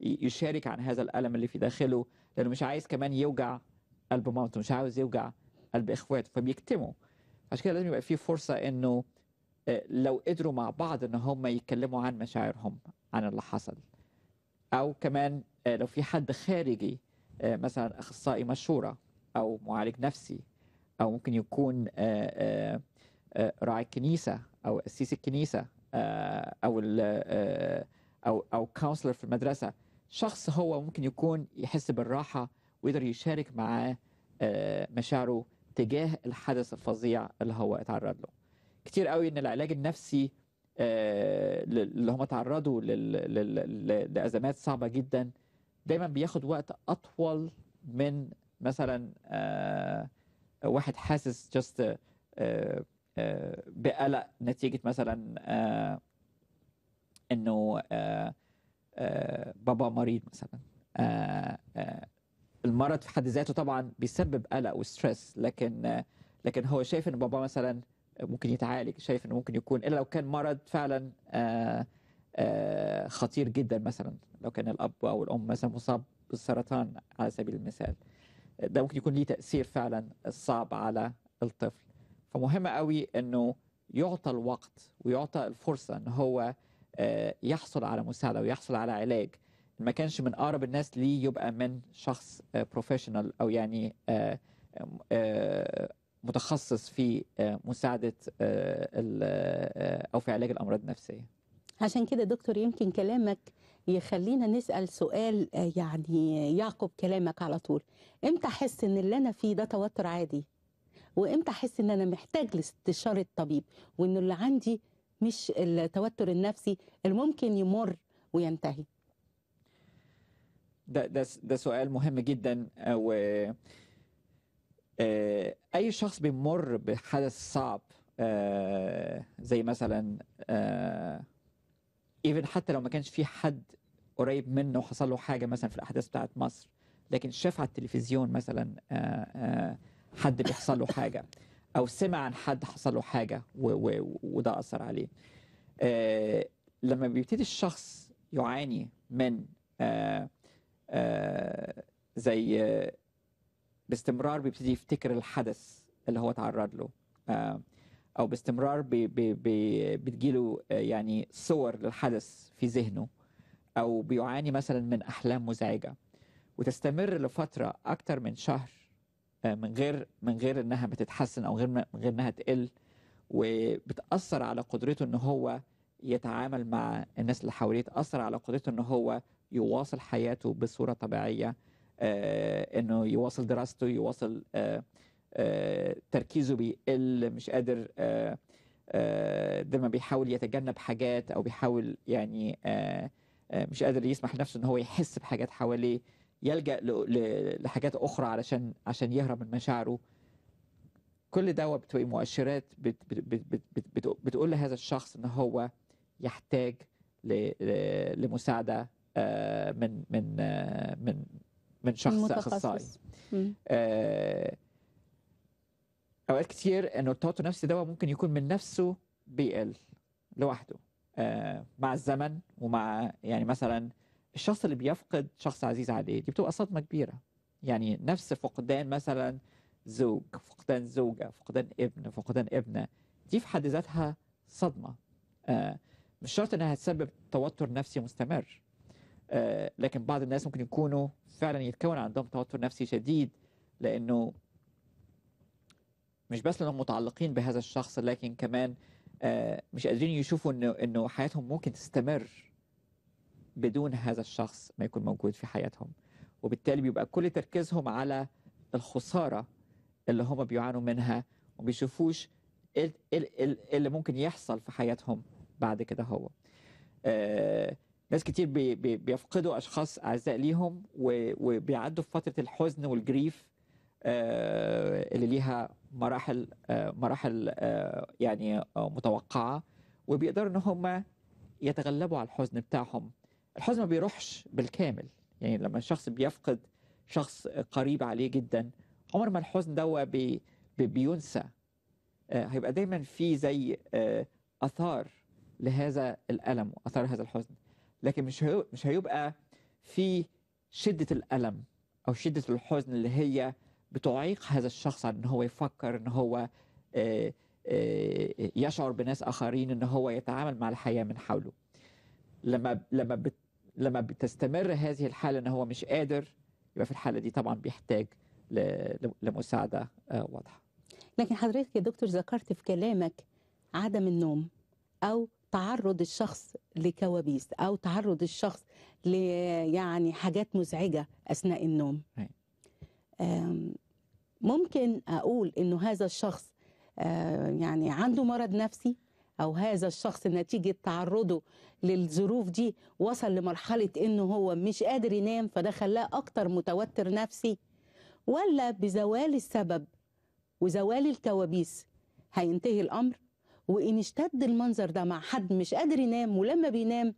S2: يشارك عن هذا الالم اللي في داخله لانه مش عايز كمان يوجع قلب مامته مش عاوز يوجع قلب اخواته فبيكتموا عشان كده لازم يبقى في فرصه انه آه، لو قدروا مع بعض ان هم يتكلموا عن مشاعرهم عن اللي حصل او كمان آه، لو في حد خارجي آه، مثلا اخصائي مشوره او معالج نفسي او ممكن يكون آه، راعي الكنيسه او قسيس الكنيسه آه، آه، او او او كونسلر في المدرسه شخص هو ممكن يكون يحس بالراحه ويقدر يشارك معاه مشاعره تجاه الحدث الفظيع اللي هو اتعرض له كتير قوي ان العلاج النفسي اللي هم تعرضوا لازمات صعبه جدا دايما بياخد وقت اطول من مثلا واحد حاسس جاست آه، بقلق نتيجه مثلا آه، انه آه، بابا مريض مثلا المرض في حد ذاته طبعا بيسبب قلق وستريس لكن لكن هو شايف ان بابا مثلا ممكن يتعالج شايف انه ممكن يكون الا لو كان مرض فعلا خطير جدا مثلا لو كان الاب او الام مثلا مصاب بالسرطان على سبيل المثال ده ممكن يكون ليه تاثير فعلا صعب على الطفل فمهم قوي انه يعطى الوقت ويعطى الفرصه ان هو آه، يحصل على مساعده ويحصل على علاج ما كانش من اقرب الناس ليه يبقى من شخص بروفيشنال آه، او يعني آه، متخصص في مساعده او في علاج الامراض النفسيه
S1: عشان كده دكتور يمكن كلامك يخلينا نسال سؤال يعني يعقب كلامك على طول امتى احس ان اللي انا فيه ده توتر عادي وامتى احس ان انا محتاج لاستشاره طبيب وان اللي عندي مش التوتر النفسي اللي ممكن يمر وينتهي
S2: ده ده ده سؤال مهم جدا آه، و آه، اي شخص بيمر بحدث صعب آه، زي مثلا ايفن حتى لو ما كانش في حد قريب منه وحصل له حاجه مثلا في الاحداث بتاعت مصر لكن شاف على التلفزيون مثلا آآ آآ حد بيحصل له حاجه او سمع عن حد حصل له حاجه وده اثر عليه آه لما بيبتدي الشخص يعاني من آه آه زي آه باستمرار بيبتدي يفتكر الحدث اللي هو تعرض له آه او باستمرار بي بي بي بتجيله آه، يعني صور للحدث في ذهنه او بيعاني مثلا من احلام مزعجه وتستمر لفتره اكتر من شهر آه، من غير من غير انها بتتحسن او غير من غير انها تقل وبتاثر على قدرته ان هو يتعامل مع الناس اللي حواليه تاثر على قدرته ان هو يواصل حياته بصوره طبيعيه آه انه يواصل دراسته يواصل آه آه تركيزه بيقل مش قادر آه آه ما بيحاول يتجنب حاجات او بيحاول يعني آه آه مش قادر يسمح لنفسه ان هو يحس بحاجات حواليه يلجا لحاجات اخرى علشان عشان يهرب من مشاعره كل دواء بتبقى مؤشرات بتقول لهذا الشخص ان هو يحتاج لمساعده آه، من من آه، من من شخص اخصائي آه، اوقات كتير انه التوتر نفسي ده ممكن يكون من نفسه بيقل لوحده مع الزمن ومع يعني مثلا الشخص اللي بيفقد شخص عزيز عليه دي بتبقى صدمه كبيره يعني نفس فقدان مثلا زوج فقدان زوجه فقدان ابن فقدان ابنه دي في حد ذاتها صدمه آه، مش شرط انها هتسبب توتر نفسي مستمر آه، لكن بعض الناس ممكن يكونوا فعلا يتكون عندهم توتر نفسي شديد لانه مش بس لانهم متعلقين بهذا الشخص لكن كمان آه، مش قادرين يشوفوا انه انه حياتهم ممكن تستمر بدون هذا الشخص ما يكون موجود في حياتهم وبالتالي بيبقى كل تركيزهم على الخسارة اللي هم بيعانوا منها وبيشوفوش اللي ممكن يحصل في حياتهم بعد كده هو آه، ناس كتير بيفقدوا أشخاص أعزاء ليهم وبيعدوا في فترة الحزن والجريف آه، اللي ليها مراحل آه، مراحل يعني متوقعة وبيقدروا إن هم يتغلبوا على الحزن بتاعهم الحزن ما بيروحش بالكامل يعني لما الشخص بيفقد شخص قريب عليه جدا عمر ما الحزن دوا بي بينسى آه، هيبقى دايما في زي آه، اثار لهذا الالم واثار هذا الحزن لكن مش مش هيبقى في شده الالم او شده الحزن اللي هي بتعيق هذا الشخص عن ان هو يفكر ان هو آه، يشعر بناس اخرين ان هو يتعامل مع الحياه من حوله لما لما لما بتستمر هذه الحاله ان هو مش قادر يبقى في الحاله دي طبعا بيحتاج لمساعده آه، واضحه
S1: لكن حضرتك يا دكتور ذكرت في كلامك عدم النوم او تعرض الشخص لكوابيس او تعرض الشخص ل يعني حاجات مزعجه اثناء النوم ممكن اقول انه هذا الشخص آه، يعني عنده مرض نفسي او هذا الشخص نتيجه تعرضه للظروف دي وصل لمرحله انه هو مش قادر ينام فده خلاه اكتر متوتر نفسي ولا بزوال السبب وزوال الكوابيس هينتهي الامر وان اشتد المنظر ده مع حد مش قادر ينام ولما بينام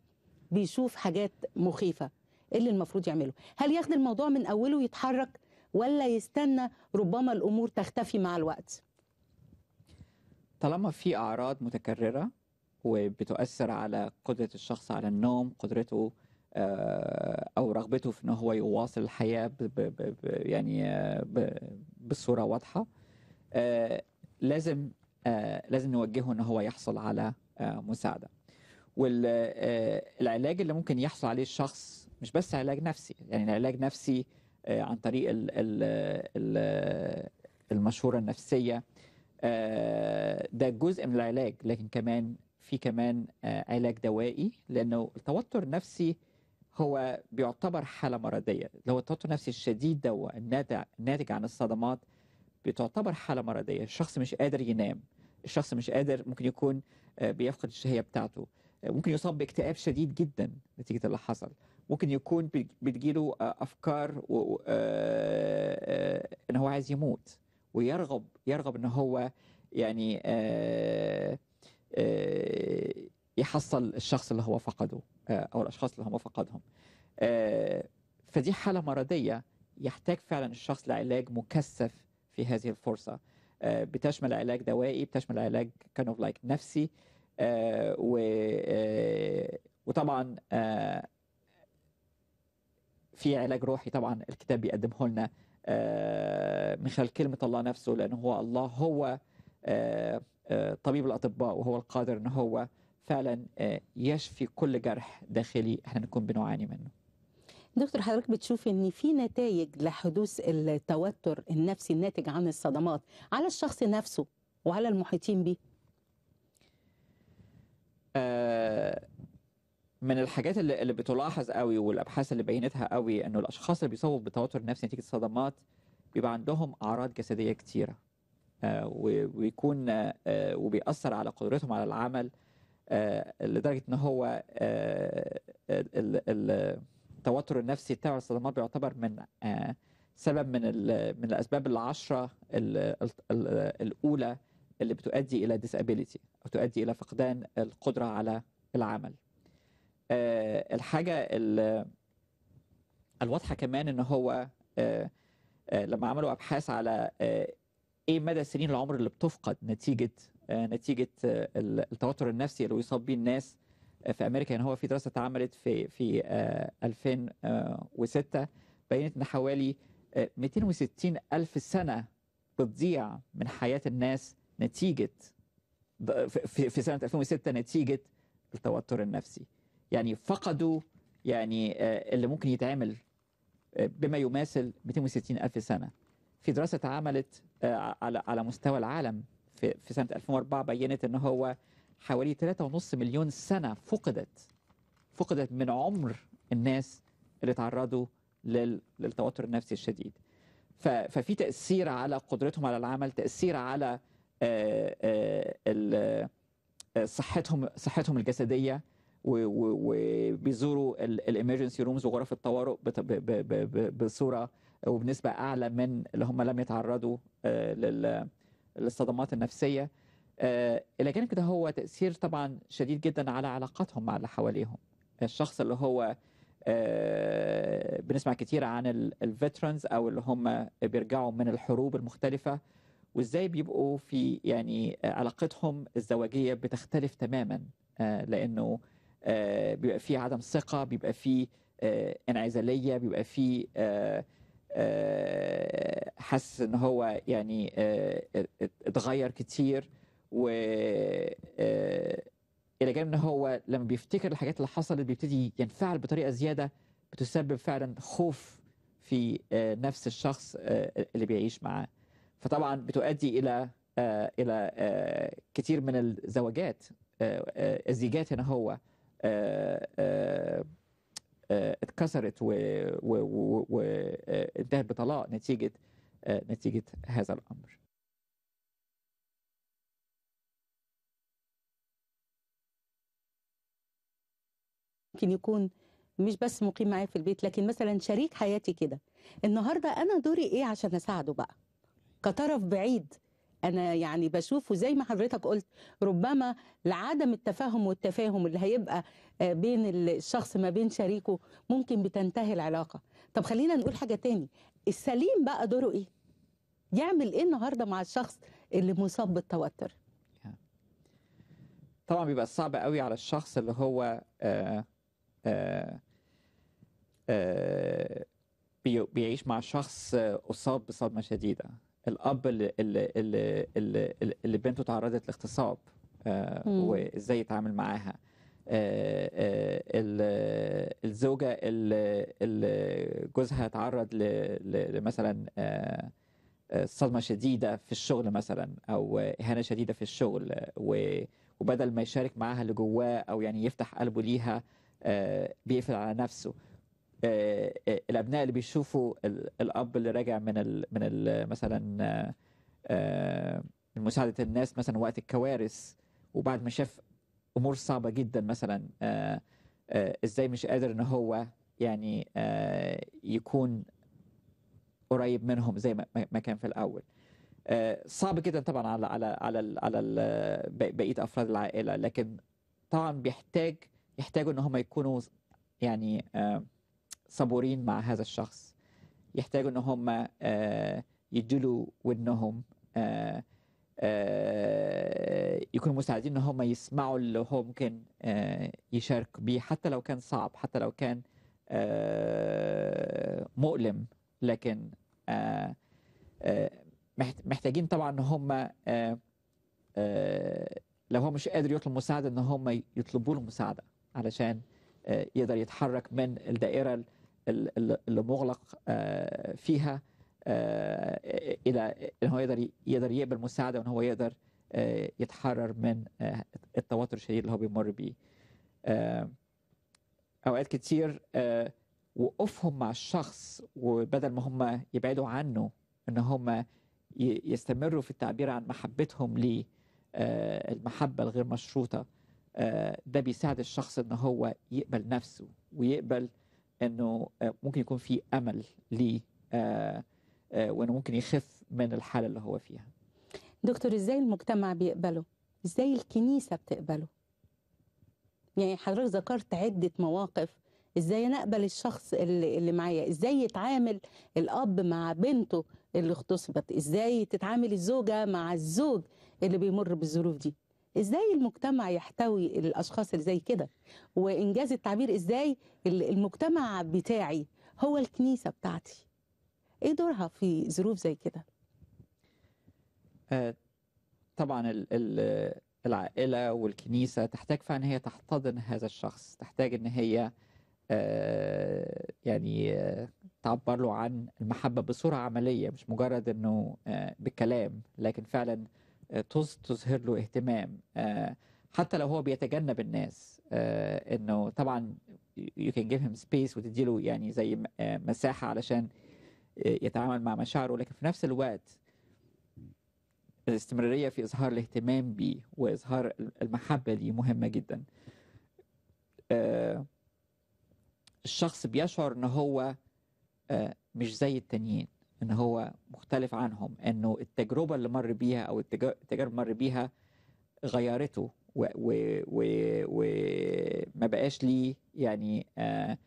S1: بيشوف حاجات مخيفه ايه اللي المفروض يعمله هل ياخد الموضوع من اوله يتحرك ولا يستنى ربما الامور تختفي مع الوقت
S2: طالما في اعراض متكرره وبتؤثر على قدره الشخص على النوم قدرته آه، او رغبته في ان هو يواصل الحياه ب ب بـ يعني آه، بـ بصوره واضحه آه، لازم لازم نوجهه ان هو يحصل على مساعده والعلاج اللي ممكن يحصل عليه الشخص مش بس علاج نفسي يعني العلاج نفسي عن طريق المشورة النفسية آه، ده جزء من العلاج لكن كمان في كمان آه، علاج دوائي لانه التوتر النفسي هو بيعتبر حاله مرضيه اللي هو التوتر النفسي الشديد ده الناتج عن الصدمات بتعتبر حاله مرضيه الشخص مش قادر ينام الشخص مش قادر ممكن يكون آه، بيفقد الشهيه بتاعته ممكن يصاب باكتئاب شديد جدا نتيجه اللي حصل ممكن يكون بتجيله افكار ان هو عايز يموت ويرغب يرغب ان هو يعني آه، آه، يحصل الشخص اللي هو فقده آه، او الاشخاص اللي هم فقدهم فدي حاله مرضيه يحتاج فعلا الشخص لعلاج مكثف في هذه الفرصه بتشمل علاج دوائي بتشمل علاج كان اوف لايك نفسي و وطبعا في علاج روحي طبعا الكتاب بيقدمه لنا آه، من خلال كلمة الله نفسه لأنه هو الله هو آه، آه، طبيب الأطباء وهو القادر أنه هو فعلا يشفي كل جرح داخلي احنا نكون بنعاني منه
S1: دكتور حضرتك بتشوف ان في نتائج لحدوث التوتر النفسي الناتج عن الصدمات على الشخص نفسه وعلى المحيطين به
S2: آه من الحاجات اللي, اللي بتلاحظ قوي والابحاث اللي بينتها قوي انه الاشخاص اللي بيصابوا بتوتر نفسي نتيجه الصدمات بيبقى عندهم اعراض جسديه كتيره آه، ويكون آه، آه، وبيأثر على قدرتهم على العمل لدرجه ان هو التوتر النفسي بتاع الصدمات بيعتبر من سبب من من الاسباب العشره الاولى اللي بتؤدي الى ديسابيليتي او تؤدي الى فقدان القدره على العمل آه، الحاجه الواضحه كمان ان هو آه، آه، لما عملوا ابحاث على ايه مدى سنين العمر اللي بتفقد نتيجه نتيجه التوتر النفسي اللي بيصاب بيه الناس في امريكا يعني هو في دراسه اتعملت في في 2006 بينت ان حوالي 260 الف سنه بتضيع من حياه الناس نتيجه في سنه 2006 نتيجه التوتر النفسي يعني فقدوا يعني آه، اللي ممكن يتعمل آه، بما يماثل 260 ألف سنة في دراسة اتعملت آه، على على مستوى العالم في في سنة 2004 بينت إن هو حوالي 3.5 مليون سنة فقدت فقدت من عمر الناس اللي تعرضوا للتوتر النفسي الشديد ففي تأثير على قدرتهم على العمل تأثير على صحتهم صحتهم الجسدية وبيزوروا الامرجنسي رومز وغرف الطوارئ بصوره وبنسبه اعلى من اللي هم لم يتعرضوا آه، للصدمات النفسيه آه، الى جانب كده هو تاثير طبعا شديد جدا على علاقاتهم مع اللي حواليهم الشخص اللي هو آه، بنسمع كتير عن الفيترنز او اللي هم بيرجعوا من الحروب المختلفه وازاي بيبقوا في يعني علاقتهم الزواجيه بتختلف تماما لانه آه، بيبقى في عدم ثقه بيبقى في آه، انعزاليه بيبقى في آه، حاسس ان هو يعني اتغير كتير و الى جانب ان هو لما بيفتكر الحاجات اللي حصلت بيبتدي ينفعل بطريقه زياده بتسبب فعلا خوف في نفس الشخص اللي بيعيش معاه فطبعا بتؤدي الى الى كتير من الزواجات الزيجات هنا هو آه، آه، آه، اتكسرت وانتهت بطلاق نتيجه نتيجه هذا الامر
S1: ممكن يكون مش بس مقيم معايا في البيت لكن مثلا شريك حياتي كده النهارده انا دوري ايه عشان اساعده بقى كطرف بعيد انا يعني بشوفه زي ما حضرتك قلت ربما لعدم التفاهم والتفاهم اللي هيبقى آه، بين الشخص ما بين شريكه ممكن بتنتهي العلاقه طب خلينا نقول حاجه تاني السليم بقى دوره ايه يعمل ايه النهارده مع الشخص اللي مصاب بالتوتر
S2: طبعا بيبقى صعب قوي على الشخص اللي هو آآ آآ آآ بيعيش مع شخص آه، اصاب بصدمه شديده الاب اللي اللي اللي, اللي, بنته تعرضت لاغتصاب آه، وازاي يتعامل معاها آه، آه، الزوجه اللي, اللي جوزها تعرض لمثلا صدمه شديده في الشغل مثلا او اهانه شديده في الشغل وبدل ما يشارك معاها اللي جواه او يعني يفتح قلبه ليها بيقفل على نفسه آه، آه، الابناء اللي بيشوفوا الاب اللي راجع من الـ من الـ مثلا من آه، مساعده الناس مثلا وقت الكوارث وبعد ما شاف امور صعبه جدا مثلا ازاي مش قادر ان هو يعني يكون قريب منهم زي ما كان في الاول صعب جدا طبعا على على على على بقيه افراد العائله لكن طبعا بيحتاج يحتاجوا ان هم يكونوا يعني آه صبورين مع هذا الشخص يحتاجوا ان هم آه، يدلوا ودنهم آه، آه، يكونوا مستعدين ان هم يسمعوا اللي هو ممكن يشارك بيه حتى لو كان صعب حتى لو كان مؤلم لكن محتاجين طبعا ان هم لو هو مش قادر يطلب مساعده ان هم يطلبوا له مساعده علشان يقدر يتحرك من الدائره اللي مغلق آه، فيها الى آه، ان هو يقدر يقدر يقبل مساعده وان هو يقدر آه، يتحرر من التوتر الشديد اللي هو بيمر بيه اوقات كتير وقوفهم مع الشخص وبدل ما هم يبعدوا عنه ان هم يستمروا في التعبير عن محبتهم ليه المحبه الغير مشروطه ده بيساعد الشخص ان هو يقبل نفسه ويقبل انه آه، ممكن يكون في امل ليه آه، آه، وانه ممكن يخف من الحاله اللي هو فيها
S1: دكتور ازاي المجتمع بيقبله ازاي الكنيسه بتقبله يعني حضرتك ذكرت عده مواقف ازاي انا اقبل الشخص اللي, اللي معايا ازاي يتعامل الاب مع بنته اللي اغتصبت ازاي تتعامل الزوجه مع الزوج اللي بيمر بالظروف دي ازاي المجتمع يحتوي الاشخاص اللي زي كده وانجاز التعبير ازاي المجتمع بتاعي هو الكنيسه بتاعتي ايه دورها في ظروف زي كده
S2: آه طبعا ال ال العائله والكنيسه تحتاج فعلا هي تحتضن هذا الشخص تحتاج ان هي آه يعني آه تعبر له عن المحبه بصوره عمليه مش مجرد انه آه، بالكلام لكن فعلا تظهر له اهتمام آه، حتى لو هو بيتجنب الناس آه، انه طبعا يو كان جيف هيم سبيس وتديله يعني زي آه، مساحه علشان يتعامل مع مشاعره لكن في نفس الوقت الاستمراريه في اظهار الاهتمام بيه واظهار المحبه ليه مهمه جدا الشخص بيشعر ان هو مش زي التانيين ان هو مختلف عنهم انه التجربه اللي مر بيها او التجارب مر بيها غيرته وما بقاش ليه يعني آه،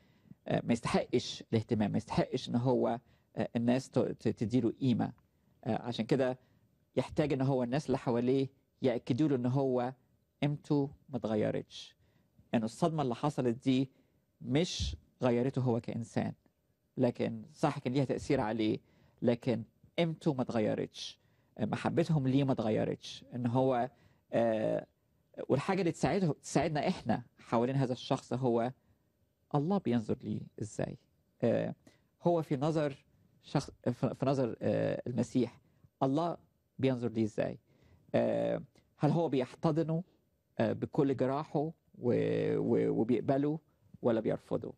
S2: آه، ما يستحقش الاهتمام ما يستحقش ان هو آه، الناس تديله قيمه عشان كده يحتاج ان هو الناس اللي حواليه ياكدوا له ان هو قيمته ما اتغيرتش انه الصدمه اللي حصلت دي مش غيرته هو كانسان لكن صح كان ليها تاثير عليه لكن قيمته ما اتغيرتش آه، محبتهم ليه ما اتغيرتش ان هو آه، والحاجه اللي تساعده تساعدنا احنا حوالين هذا الشخص هو الله بينظر ليه ازاي آه، هو في نظر شخص في نظر المسيح الله بينظر ليه ازاي هل هو بيحتضنه بكل جراحه وبيقبله ولا بيرفضه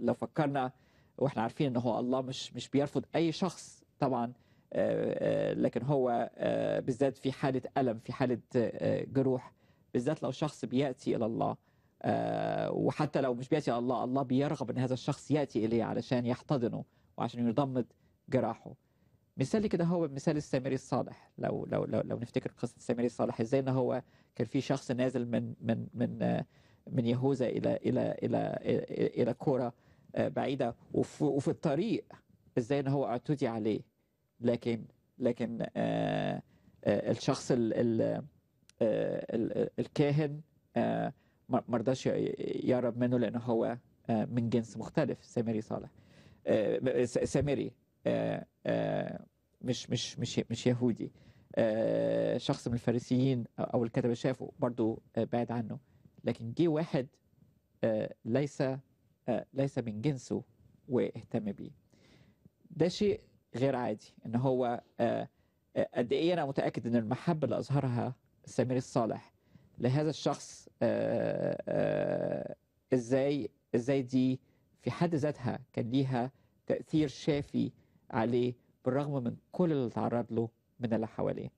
S2: لو فكرنا واحنا عارفين ان هو الله مش مش بيرفض اي شخص طبعا آه، آه، لكن هو آه، بالذات في حاله الم في حاله جروح بالذات لو شخص بياتي الى الله وحتى لو مش بياتي الى الله الله بيرغب ان هذا الشخص ياتي اليه علشان يحتضنه وعشان يضمد جراحه مثال كده هو مثال السامري الصالح لو لو لو, لو نفتكر قصه السامري الصالح ازاي ان هو كان في شخص نازل من من من من يهوذا الى الى الى الى, إلى كوره آه، بعيده وفي, الطريق ازاي ان هو اعتدي عليه لكن لكن آه، آه، الشخص الكاهن ما رضاش يقرب منه لان هو من جنس مختلف سامري صالح سامري مش مش مش مش يهودي شخص من الفارسيين او الكتبه شافه برضه بعد عنه لكن جه واحد ليس آه، ليس من جنسه واهتم بيه ده شيء غير عادي ان هو آه، آه، قد ايه انا متاكد ان المحبه اللي اظهرها سمير الصالح لهذا الشخص ازاي ازاي دي في حد ذاتها كان ليها تاثير شافي عليه بالرغم من كل اللي تعرض له من اللي حواليه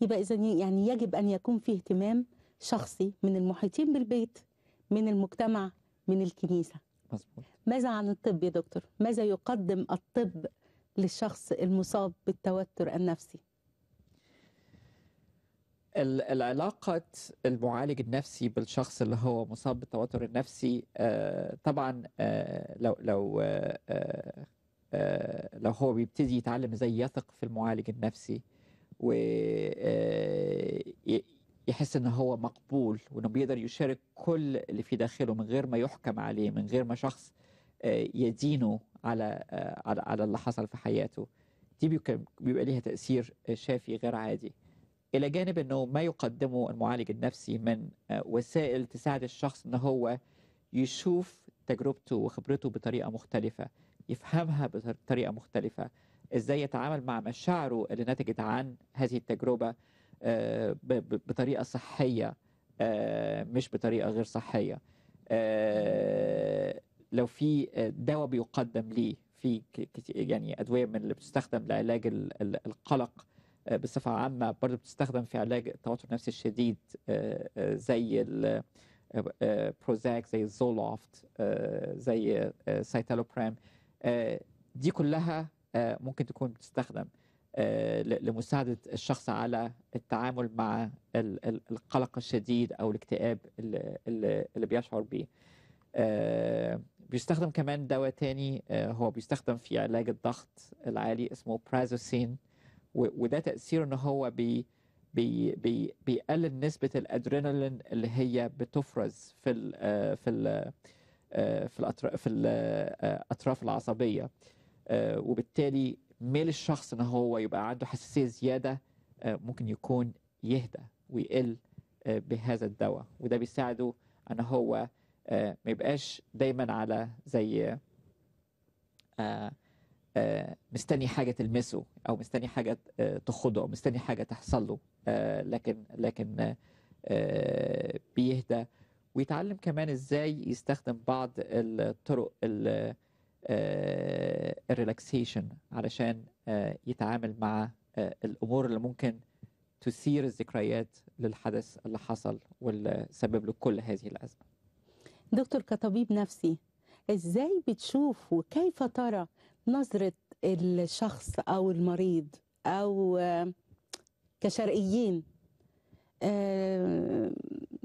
S1: يبقى اذا يعني يجب ان يكون في اهتمام شخصي من المحيطين بالبيت من المجتمع من الكنيسة مزبوط. ماذا عن الطب يا دكتور؟ ماذا يقدم الطب للشخص المصاب بالتوتر النفسي؟
S2: العلاقة المعالج النفسي بالشخص اللي هو مصاب بالتوتر النفسي آه، طبعا آه، لو لو آه، لو هو بيبتدي يتعلم ازاي يثق في المعالج النفسي و يحس ان هو مقبول وانه بيقدر يشارك كل اللي في داخله من غير ما يحكم عليه من غير ما شخص آه، يدينه آه، على على اللي حصل في حياته دي بيبقى ليها تاثير آه، شافي غير عادي الى جانب انه ما يقدمه المعالج النفسي من وسائل تساعد الشخص ان هو يشوف تجربته وخبرته بطريقه مختلفه يفهمها بطريقه مختلفه ازاي يتعامل مع مشاعره اللي نتجت عن هذه التجربه آه، بطريقه صحيه آه، مش بطريقه غير صحيه آه، لو في دواء بيقدم ليه في يعني ادويه من اللي بتستخدم لعلاج القلق بصفه عامه برضه بتستخدم في علاج التوتر النفسي الشديد زي بروزاك زي الزولوفت زي سايتالوبرام دي كلها ممكن تكون بتستخدم آه، لمساعدة الشخص على التعامل مع القلق الشديد أو الاكتئاب اللي بيشعر به آه، بيستخدم كمان دواء تاني آه، هو بيستخدم في علاج الضغط العالي اسمه برازوسين وده تأثير إن هو بي بي بي بيقلل نسبة الأدرينالين اللي هي بتفرز في الـ في الـ في الأطراف العصبية وبالتالي ميل الشخص ان هو يبقى عنده حساسيه زياده آه، ممكن يكون يهدى ويقل آه، بهذا الدواء وده بيساعده ان هو آه، ما يبقاش دايما على زي مستني حاجه تلمسه او مستني حاجه تخده او مستني حاجه تحصل له لكن لكن بيهدى ويتعلم كمان ازاي يستخدم بعض الطرق الريلاكسيشن علشان آه، يتعامل مع آه، الامور اللي ممكن تثير الذكريات للحدث اللي حصل واللي سبب له كل هذه الازمه.
S1: دكتور كطبيب نفسي ازاي بتشوف وكيف ترى نظره الشخص او المريض او آه، كشرقيين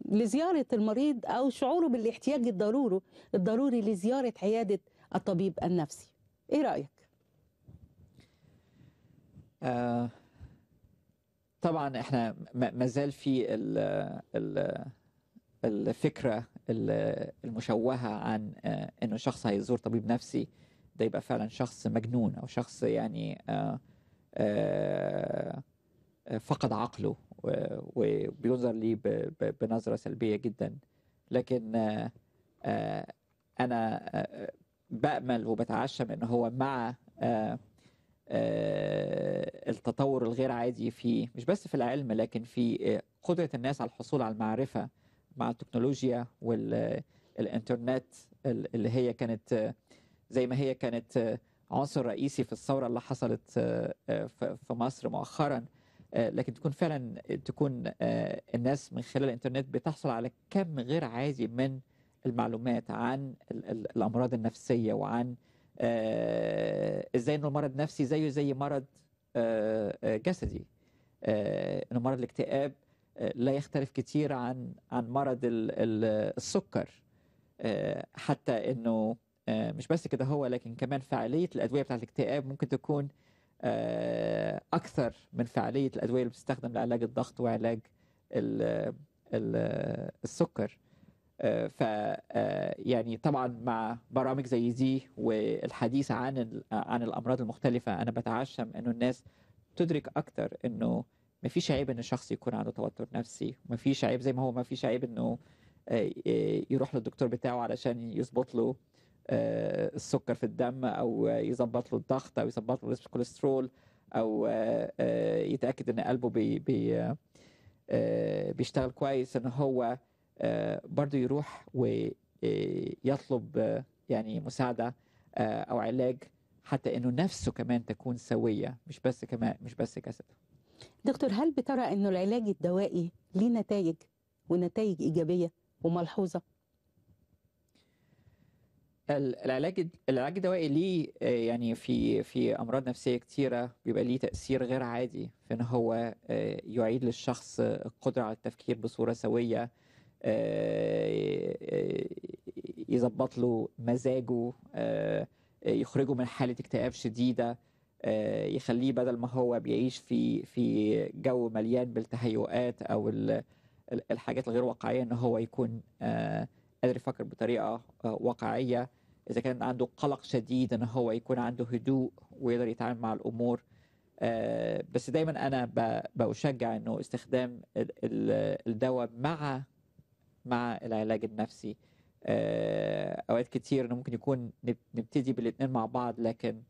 S1: لزياره المريض او شعوره بالاحتياج الضروري الضروري لزياره عياده الطبيب النفسي ايه رايك
S2: آه طبعا احنا ما زال في ال ال الفكره المشوهه عن آه، انه شخص هيزور طبيب نفسي ده يبقى فعلا شخص مجنون او شخص يعني آه، آه، فقد عقله وبينظر ليه بنظره سلبيه جدا لكن انا بامل وبتعشم ان هو مع آه، آه، التطور الغير عادي في مش بس في العلم لكن في آه، قدره الناس على الحصول على المعرفه مع التكنولوجيا والانترنت اللي هي كانت زي ما هي كانت عنصر رئيسي في الثوره اللي حصلت في مصر مؤخرا لكن تكون فعلا تكون الناس من خلال الانترنت بتحصل على كم غير عادي من المعلومات عن الامراض النفسيه وعن آه، ازاي انه المرض النفسي زيه زي مرض آه، آه، جسدي انه مرض الاكتئاب لا يختلف كتير عن عن مرض السكر حتى انه مش بس كده هو لكن كمان فعاليه الادويه بتاعت الاكتئاب ممكن تكون اكثر من فعاليه الادويه اللي بتستخدم لعلاج الضغط وعلاج السكر ف آه، يعني طبعا مع برامج زي دي والحديث عن عن الامراض المختلفه انا بتعشم انه الناس تدرك اكتر انه ما فيش عيب ان الشخص يكون عنده توتر نفسي ما فيش عيب زي ما هو ما فيش عيب انه آه، يروح للدكتور بتاعه علشان يظبط له آه، السكر في الدم او يظبط له الضغط او يظبط له الكوليسترول او يتاكد ان قلبه بي بي بيشتغل كويس ان هو آه، برضو يروح ويطلب آه، آه، يعني مساعده او علاج حتى انه نفسه كمان تكون سويه مش بس كمان مش بس جسده
S1: دكتور هل بترى انه العلاج الدوائي ليه نتائج ونتائج ايجابيه وملحوظه
S2: العلاج العلاج الدوائي ليه يعني في في امراض نفسيه كثيره بيبقى ليه تاثير غير عادي في ان هو يعيد للشخص القدره على التفكير بصوره سويه آه، آه، يظبط له مزاجه آه، يخرجه من حالة اكتئاب شديدة يخليه بدل ما هو بيعيش في في جو مليان بالتهيؤات او الحاجات الغير واقعيه ان هو يكون قادر يفكر بطريقه واقعيه اذا كان عنده قلق شديد ان هو يكون عنده هدوء ويقدر يتعامل مع الامور بس دايما انا بشجع انه استخدام الدواء مع مع العلاج النفسي آه، اوقات كتير انه ممكن يكون نبتدي بالاثنين مع بعض لكن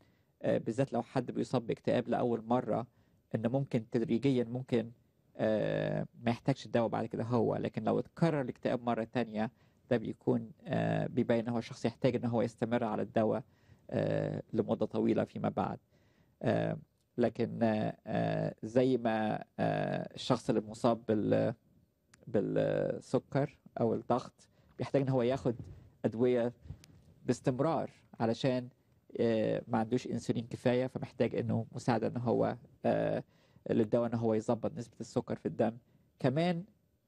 S2: آه، بالذات لو حد بيصاب باكتئاب لاول مره ان ممكن تدريجيا ممكن آه، ما يحتاجش الدواء بعد كده هو لكن لو اتكرر الاكتئاب مره تانية ده بيكون بيبين ان هو الشخص يحتاج ان هو يستمر على الدواء لمده طويله فيما بعد لكن زي ما الشخص اللي مصاب بال بالسكر او الضغط بيحتاج ان هو ياخد ادويه باستمرار علشان آه، ما عندوش انسولين كفايه فمحتاج انه مساعده ان هو آه، للدواء ان هو يظبط نسبه السكر في الدم كمان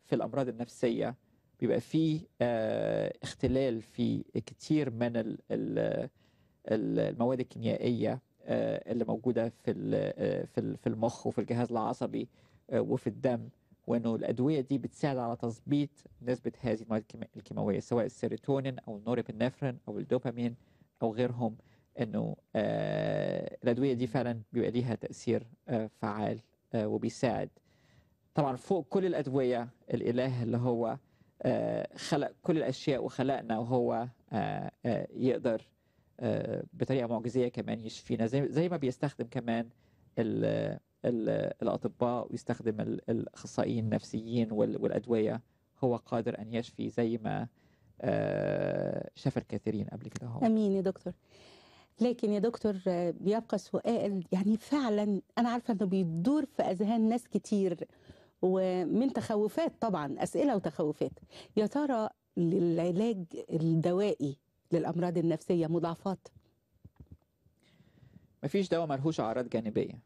S2: في الامراض النفسيه بيبقى في آه، اختلال في كتير من المواد الكيميائيه اللي موجوده في في المخ وفي الجهاز العصبي وفي الدم وانه الادويه دي بتساعد على تظبيط نسبه هذه المواد الكيماويه سواء السيروتونين او النورابينفرين او الدوبامين او غيرهم انه آه الادويه دي فعلا بيبقى ليها تاثير آه فعال آه وبيساعد طبعا فوق كل الادويه الاله اللي هو آه، خلق كل الاشياء وخلقنا وهو آه، آه، يقدر بطريقه معجزيه كمان يشفينا زي زي ما بيستخدم كمان الاطباء ويستخدم الاخصائيين النفسيين والادويه هو قادر ان يشفي زي ما آه، شفى الكثيرين قبل كده هو
S1: امين يا دكتور لكن يا دكتور آه، بيبقى سؤال يعني فعلا انا عارفه انه بيدور في اذهان ناس كتير ومن تخوفات طبعا اسئله وتخوفات يا ترى للعلاج الدوائي للامراض النفسيه مضاعفات
S2: مفيش دواء ملهوش اعراض جانبيه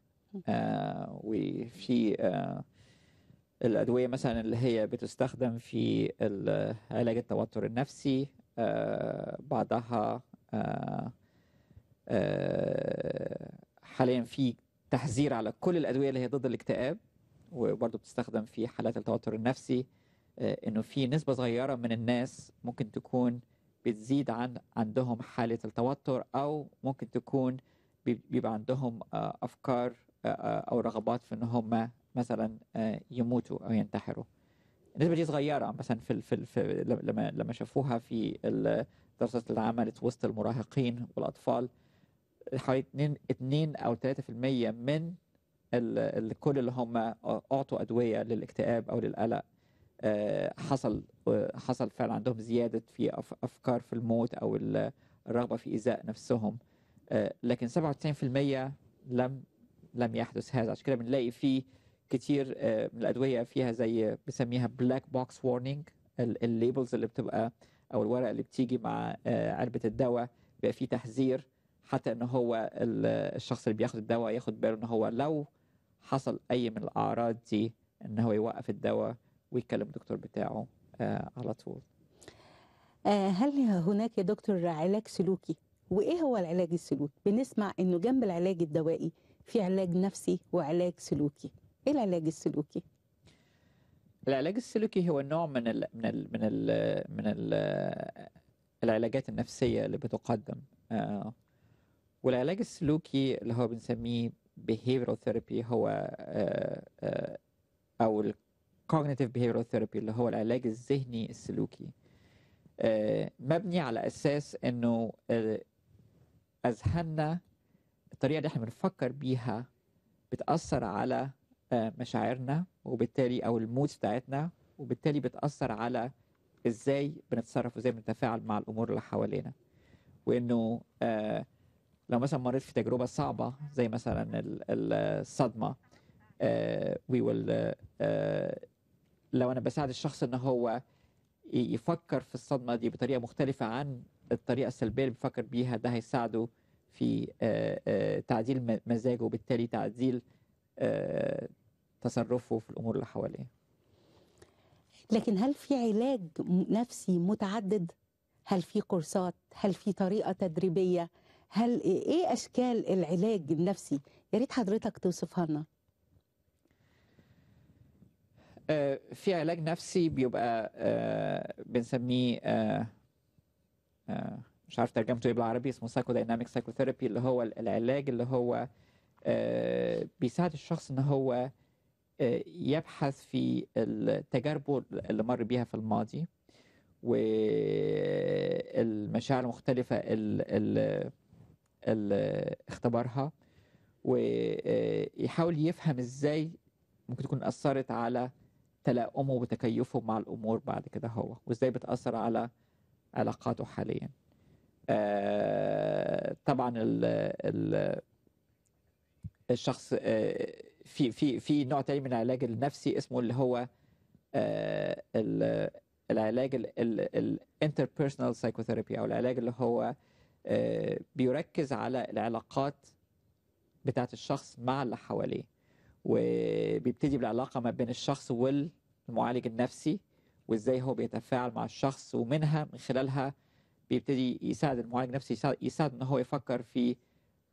S2: آه، وفي آه، الأدوية مثلا اللي هي بتستخدم في علاج التوتر النفسي آه، بعضها حاليا في تحذير على كل الأدوية اللي هي ضد الاكتئاب وبرضه بتستخدم في حالات التوتر النفسي انه في نسبه صغيره من الناس ممكن تكون بتزيد عن عندهم حاله التوتر او ممكن تكون بيبقى عندهم افكار آه، او رغبات في ان هم مثلا آه، يموتوا او ينتحروا النسبه دي صغيره مثلا في, في, في لما لما شافوها في الدراسات اللي عملت وسط المراهقين والاطفال حوالي 2 2 او 3% من الكل اللي هم اعطوا ادويه للاكتئاب او للقلق آه، حصل حصل فعلا عندهم زياده في افكار في الموت او الرغبه في ايذاء نفسهم لكن 97% لم لم يحدث هذا عشان كده بنلاقي في كتير آه، من الادويه فيها زي بنسميها بلاك بوكس وارنينج الليبلز اللي بتبقى او الورقه اللي بتيجي مع آه، علبه الدواء بيبقى في تحذير حتى ان هو الشخص اللي بياخد الدواء ياخد باله ان هو لو حصل اي من الاعراض دي ان هو يوقف الدواء ويكلم الدكتور بتاعه آه، على طول
S1: هل هناك يا دكتور علاج سلوكي وايه هو العلاج السلوكي بنسمع انه جنب العلاج الدوائي في علاج نفسي وعلاج سلوكي ايه العلاج السلوكي
S2: العلاج السلوكي هو نوع من الـ من الـ من الـ من الـ العلاجات النفسيه اللي بتقدم آه. والعلاج السلوكي اللي هو بنسميه behavioral therapy هو آه، آه، او ال cognitive behavioral therapy اللي هو العلاج الذهني السلوكي مبني على اساس انه اذهاننا الطريقه اللي احنا بنفكر بيها بتاثر على آه، مشاعرنا وبالتالي او المود بتاعتنا وبالتالي بتاثر على ازاي بنتصرف وازاي بنتفاعل مع الامور اللي حوالينا وانه آه، لو مثلا مريت في تجربه صعبه زي مثلا الصدمه وي آه، ويل لو انا بساعد الشخص ان هو يفكر في الصدمه دي بطريقه مختلفه عن الطريقه السلبيه اللي بيفكر بيها ده هيساعده في آه، آه، تعديل مزاجه وبالتالي تعديل آه، تصرفه في الامور اللي حواليه
S1: لكن هل في علاج نفسي متعدد هل في كورسات هل في طريقه تدريبيه هل ايه اشكال العلاج النفسي يا ريت حضرتك توصفها لنا
S2: في علاج نفسي بيبقى بنسميه مش عارف ترجمته ايه بالعربي اسمه سايكودايناميك سايكوثيرابي اللي هو العلاج اللي هو آه، بيساعد الشخص ان هو آه، يبحث في تجاربه اللي مر بيها في الماضي والمشاعر المختلفة اللي, اختبرها ويحاول آه، يفهم ازاي ممكن تكون أثرت على تلاؤمه وتكيفه مع الأمور بعد كده هو وازاي بتأثر على علاقاته حالياً آه، طبعا ال الشخص آه، في في في نوع تاني من العلاج النفسي اسمه اللي هو آه، العلاج الانتربيرسونال سايكوثيرابي او العلاج اللي هو بيركز على العلاقات بتاعت الشخص مع اللي حواليه وبيبتدي بالعلاقه ما بين الشخص والمعالج النفسي وازاي هو بيتفاعل مع الشخص ومنها من خلالها بيبتدي يساعد المعالج نفسه يساعد, يساعد ان هو يفكر في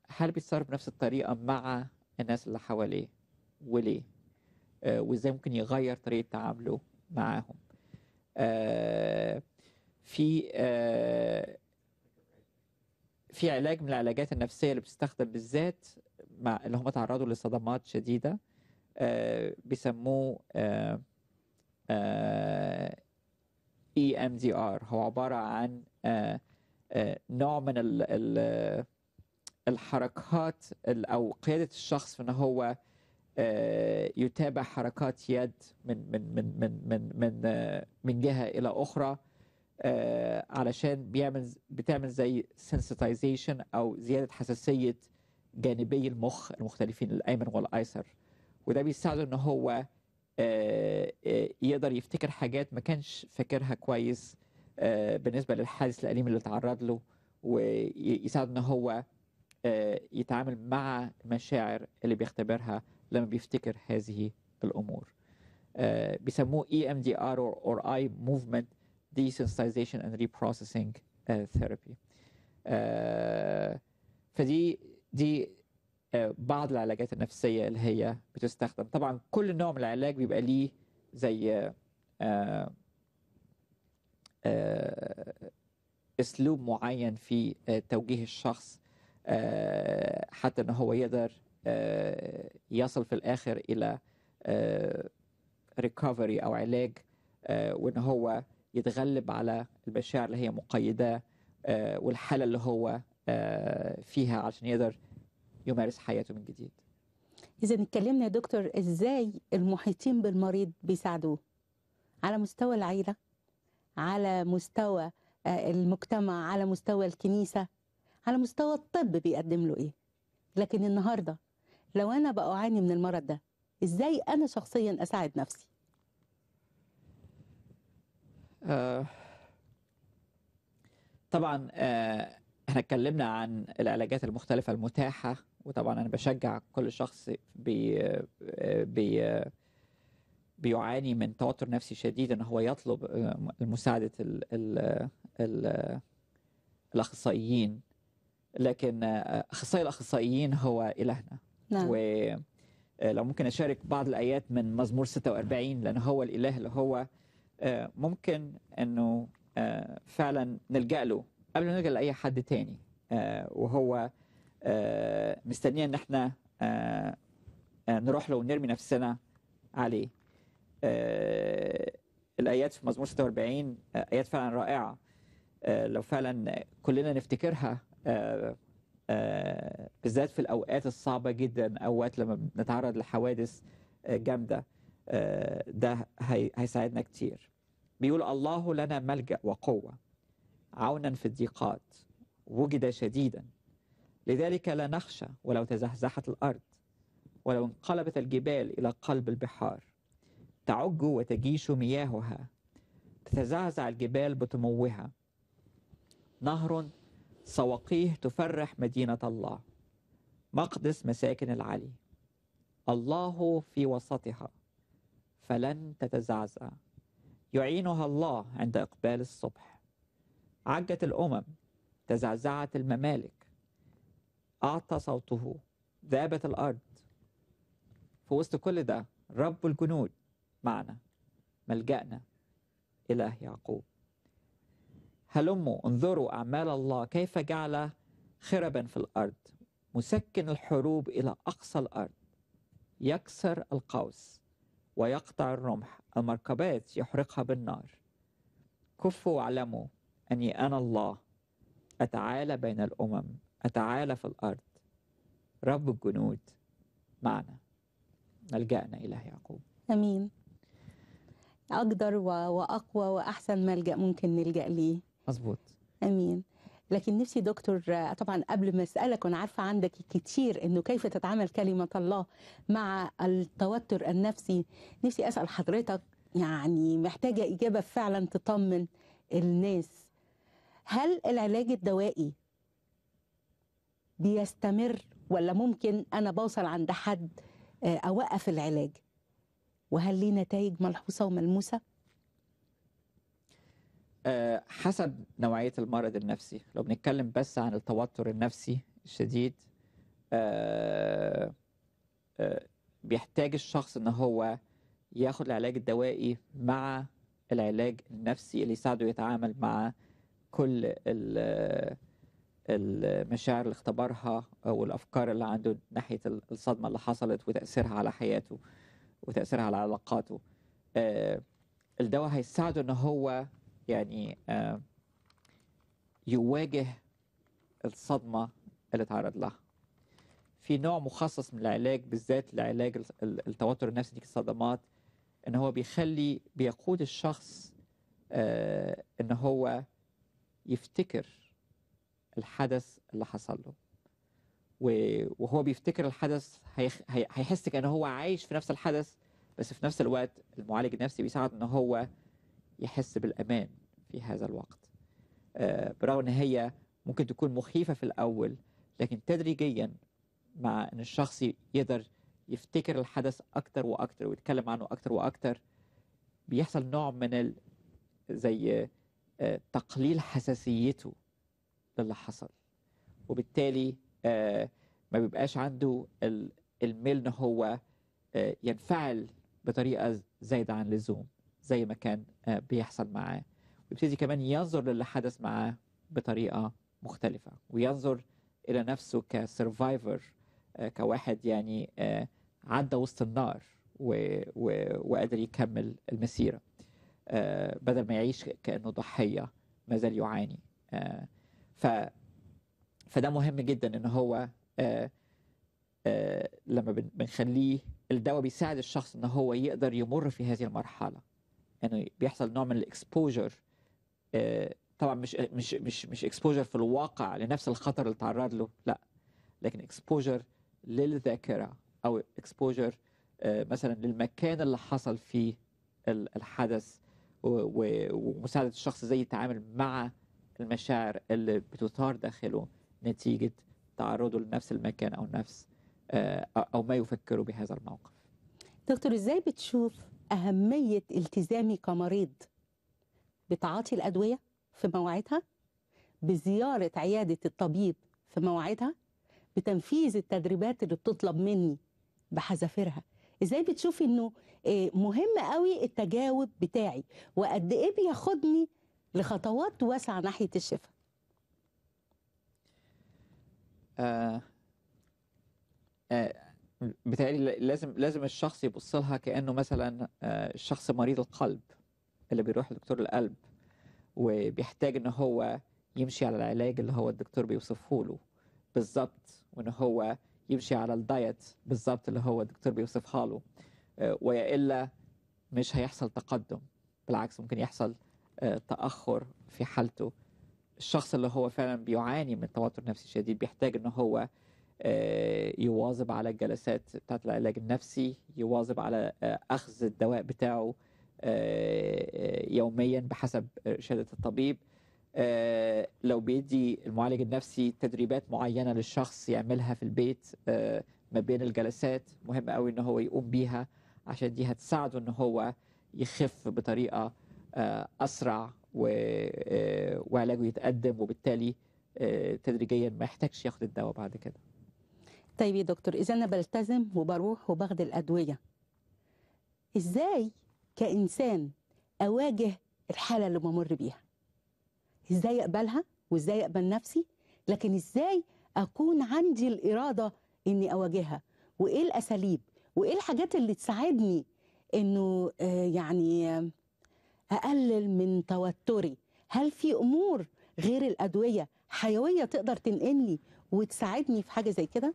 S2: هل بيتصرف بنفس الطريقه مع الناس اللي حواليه وليه آه وازاي ممكن يغير طريقه تعامله معاهم آه في آه في علاج من العلاجات النفسيه اللي بتستخدم بالذات مع اللي هم تعرضوا لصدمات شديده آه بيسموه آه آه EMDR هو عباره عن آه، آه، نوع من الحركات او قياده الشخص في ان هو آه، يتابع حركات يد من من من من من من, من جهه الى اخرى علشان بيعمل بتعمل زي سنسيتايزيشن او زياده حساسيه جانبي المخ المختلفين الايمن والايسر وده بيساعده ان هو يقدر يفتكر حاجات ما كانش فاكرها كويس آه، بالنسبه للحادث الاليم اللي اتعرض له ويساعد ان هو آه، يتعامل مع المشاعر اللي بيختبرها لما بيفتكر هذه الامور آه، بيسموه اي ام دي ار اور اي موفمنت desensitization and reprocessing ثيرابي فدي دي بعض العلاجات النفسية اللي هي بتستخدم طبعا كل نوع من العلاج بيبقى ليه زي آه، اسلوب معين في آه، توجيه الشخص آه، حتى ان هو يقدر يصل في الاخر الى ريكفري او علاج وان هو يتغلب على المشاعر اللي هي مقيده والحاله اللي هو فيها عشان يقدر يمارس حياته من جديد
S1: اذا اتكلمنا يا دكتور ازاي المحيطين بالمريض بيساعدوه على مستوى العيله على مستوى آه، المجتمع على مستوى الكنيسة على مستوى الطب بيقدم له إيه لكن النهاردة لو أنا بقى أعاني من المرض ده إزاي أنا شخصيا أساعد نفسي
S2: آه طبعا آه احنا اتكلمنا عن العلاجات المختلفة المتاحة وطبعا أنا بشجع كل شخص بي آه، بي آه، بيعاني من توتر نفسي شديد ان هو يطلب آه، مساعده الـ الـ الـ الاخصائيين لكن آه، اخصائي الاخصائيين هو الهنا نعم. ولو آه، ممكن اشارك بعض الايات من مزمور 46 لان هو الاله اللي هو ممكن انه فعلا نلجا له قبل ما نلجا لاي حد تاني وهو مستنيه ان احنا نروح له ونرمي نفسنا عليه آه، الايات في مزمور 46 آه، ايات فعلا رائعه آه، لو فعلا كلنا نفتكرها بالذات في الاوقات الصعبه جدا اوقات لما بنتعرض لحوادث جامده ده هيساعدنا كتير بيقول الله لنا ملجا وقوه عونا في الضيقات وجد شديدا لذلك لا نخشى ولو تزحزحت الارض ولو انقلبت الجبال الى قلب البحار تعج وتجيش مياهها تتزعزع الجبال بطموها نهر سواقيه تفرح مدينة الله مقدس مساكن العلي الله في وسطها فلن تتزعزع يعينها الله عند إقبال الصبح عجت الأمم تزعزعت الممالك أعطى صوته ذابت الأرض في وسط كل ده رب الجنود معنا ملجأنا إله يعقوب هلموا انظروا أعمال الله كيف جعل خربا في الأرض مسكن الحروب إلى أقصى الأرض يكسر القوس ويقطع الرمح المركبات يحرقها بالنار كفوا واعلموا أني أنا الله أتعالى بين الأمم أتعالى في الأرض رب الجنود معنا نلجأنا إله يعقوب
S1: آمين اقدر واقوى واحسن ملجا ممكن نلجا ليه مظبوط امين لكن نفسي دكتور طبعا قبل ما اسالك وانا عارفه عندك كتير انه كيف تتعامل كلمه الله مع التوتر النفسي نفسي اسال حضرتك يعني محتاجه اجابه فعلا تطمن الناس هل العلاج الدوائي بيستمر ولا ممكن انا بوصل عند حد آه، اوقف العلاج وهل ليه نتائج ملحوظه وملموسه
S2: آه، حسب نوعيه المرض النفسي لو بنتكلم بس عن التوتر النفسي الشديد آه، آه، بيحتاج الشخص ان هو ياخد العلاج الدوائي مع العلاج النفسي اللي يساعده يتعامل مع كل المشاعر اللي اختبرها او الافكار اللي عنده ناحيه الصدمه اللي حصلت وتاثيرها على حياته وتاثيرها على علاقاته آه، الدواء هيساعده ان هو يعني آه، يواجه الصدمه اللي اتعرض لها في نوع مخصص من العلاج بالذات لعلاج التوتر النفسي ديك الصدمات ان هو بيخلي بيقود الشخص آه، ان هو يفتكر الحدث اللي حصل له وهو بيفتكر الحدث هيحس كأنه هو عايش في نفس الحدث بس في نفس الوقت المعالج النفسي بيساعد ان هو يحس بالامان في هذا الوقت آه، برغم ان هي ممكن تكون مخيفه في الاول لكن تدريجيا مع ان الشخص يقدر يفتكر الحدث اكتر واكتر ويتكلم عنه اكتر واكتر بيحصل نوع من ال... زي آه، تقليل حساسيته للي حصل وبالتالي آه، ما بيبقاش عنده الميل ان هو آه، ينفعل بطريقه زايده عن اللزوم زي ما كان آه، بيحصل معاه ويبتدي كمان ينظر للي حدث معاه بطريقه مختلفه وينظر الى نفسه كسرفايفر كواحد يعني عدى وسط النار و... و... وقادر يكمل المسيره بدل ما يعيش كانه ضحيه ما زال يعاني ف فده مهم جدا ان هو آآ آه، آآ آه، لما بنخليه الدواء بيساعد الشخص ان هو يقدر يمر في هذه المرحله يعني بيحصل نوع من الاكسبوجر آه، طبعا مش مش مش مش اكسبوجر في الواقع لنفس الخطر اللي تعرض له لا لكن اكسبوجر للذاكره او اكسبوجر مثلا للمكان اللي حصل فيه الحدث ومساعده الشخص ازاي يتعامل مع المشاعر اللي بتثار داخله نتيجه تعرضه لنفس المكان او نفس آه، او ما يفكره بهذا الموقف.
S1: دكتور ازاي بتشوف اهميه التزامي كمريض بتعاطي الادويه في مواعيدها بزياره عياده الطبيب في مواعيدها بتنفيذ التدريبات اللي بتطلب مني بحذافيرها ازاي بتشوفي انه آه، مهم قوي التجاوب بتاعي وقد ايه بياخدني لخطوات واسعه ناحيه الشفاء
S2: آه،, آه بتهيألي لازم لازم الشخص يبص لها كأنه مثلا الشخص آه، مريض القلب اللي بيروح لدكتور القلب وبيحتاج إن هو يمشي على العلاج اللي هو الدكتور بيوصفه له بالظبط وإن هو يمشي على الدايت بالظبط اللي هو الدكتور بيوصفها له آه، وإلا مش هيحصل تقدم بالعكس ممكن يحصل تأخر في حالته الشخص اللي هو فعلا بيعاني من توتر نفسي شديد بيحتاج ان هو آه، يواظب على الجلسات بتاعت العلاج النفسي يواظب على آه، اخذ الدواء بتاعه آه، يوميا بحسب شهاده الطبيب لو بيدي المعالج النفسي تدريبات معينه للشخص يعملها في البيت ما بين الجلسات مهم قوي ان هو يقوم بيها عشان دي هتساعده ان هو يخف بطريقه اسرع آه، وعلاجه يتقدم وبالتالي آه، تدريجيا ما يحتاجش ياخد الدواء بعد كده
S1: طيب يا دكتور اذا انا بلتزم وبروح وباخد الادويه ازاي كانسان اواجه الحاله اللي بمر بيها ازاي اقبلها وازاي اقبل نفسي لكن ازاي اكون عندي الاراده اني اواجهها وايه الاساليب وايه الحاجات اللي تساعدني انه آه، يعني اقلل من توتري هل في امور غير الادويه حيويه تقدر تنقلني وتساعدني في حاجه زي كده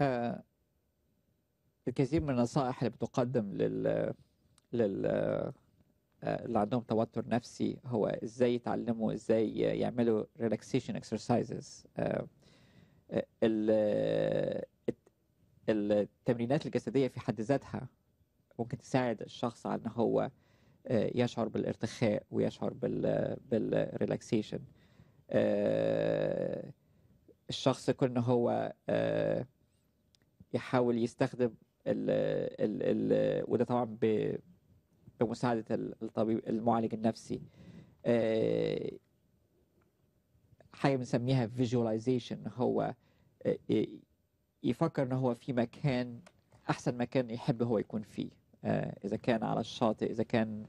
S2: آه الكثير من النصائح اللي بتقدم لل لل آه، اللي عندهم توتر نفسي هو ازاي يتعلموا ازاي يعملوا ريلاكسيشن اكسرسايزز آه، آه، التمرينات الجسديه في حد ذاتها ممكن تساعد الشخص على ان هو آه، يشعر بالارتخاء ويشعر بال بالريلاكسيشن آه، الشخص كل ان هو آه، يحاول يستخدم ال ال ال وده طبعا بمساعده الطبيب المعالج النفسي حاجه بنسميها فيجواليزيشن هو يفكر ان هو في مكان احسن مكان يحب هو يكون فيه آه، اذا كان على الشاطئ اذا كان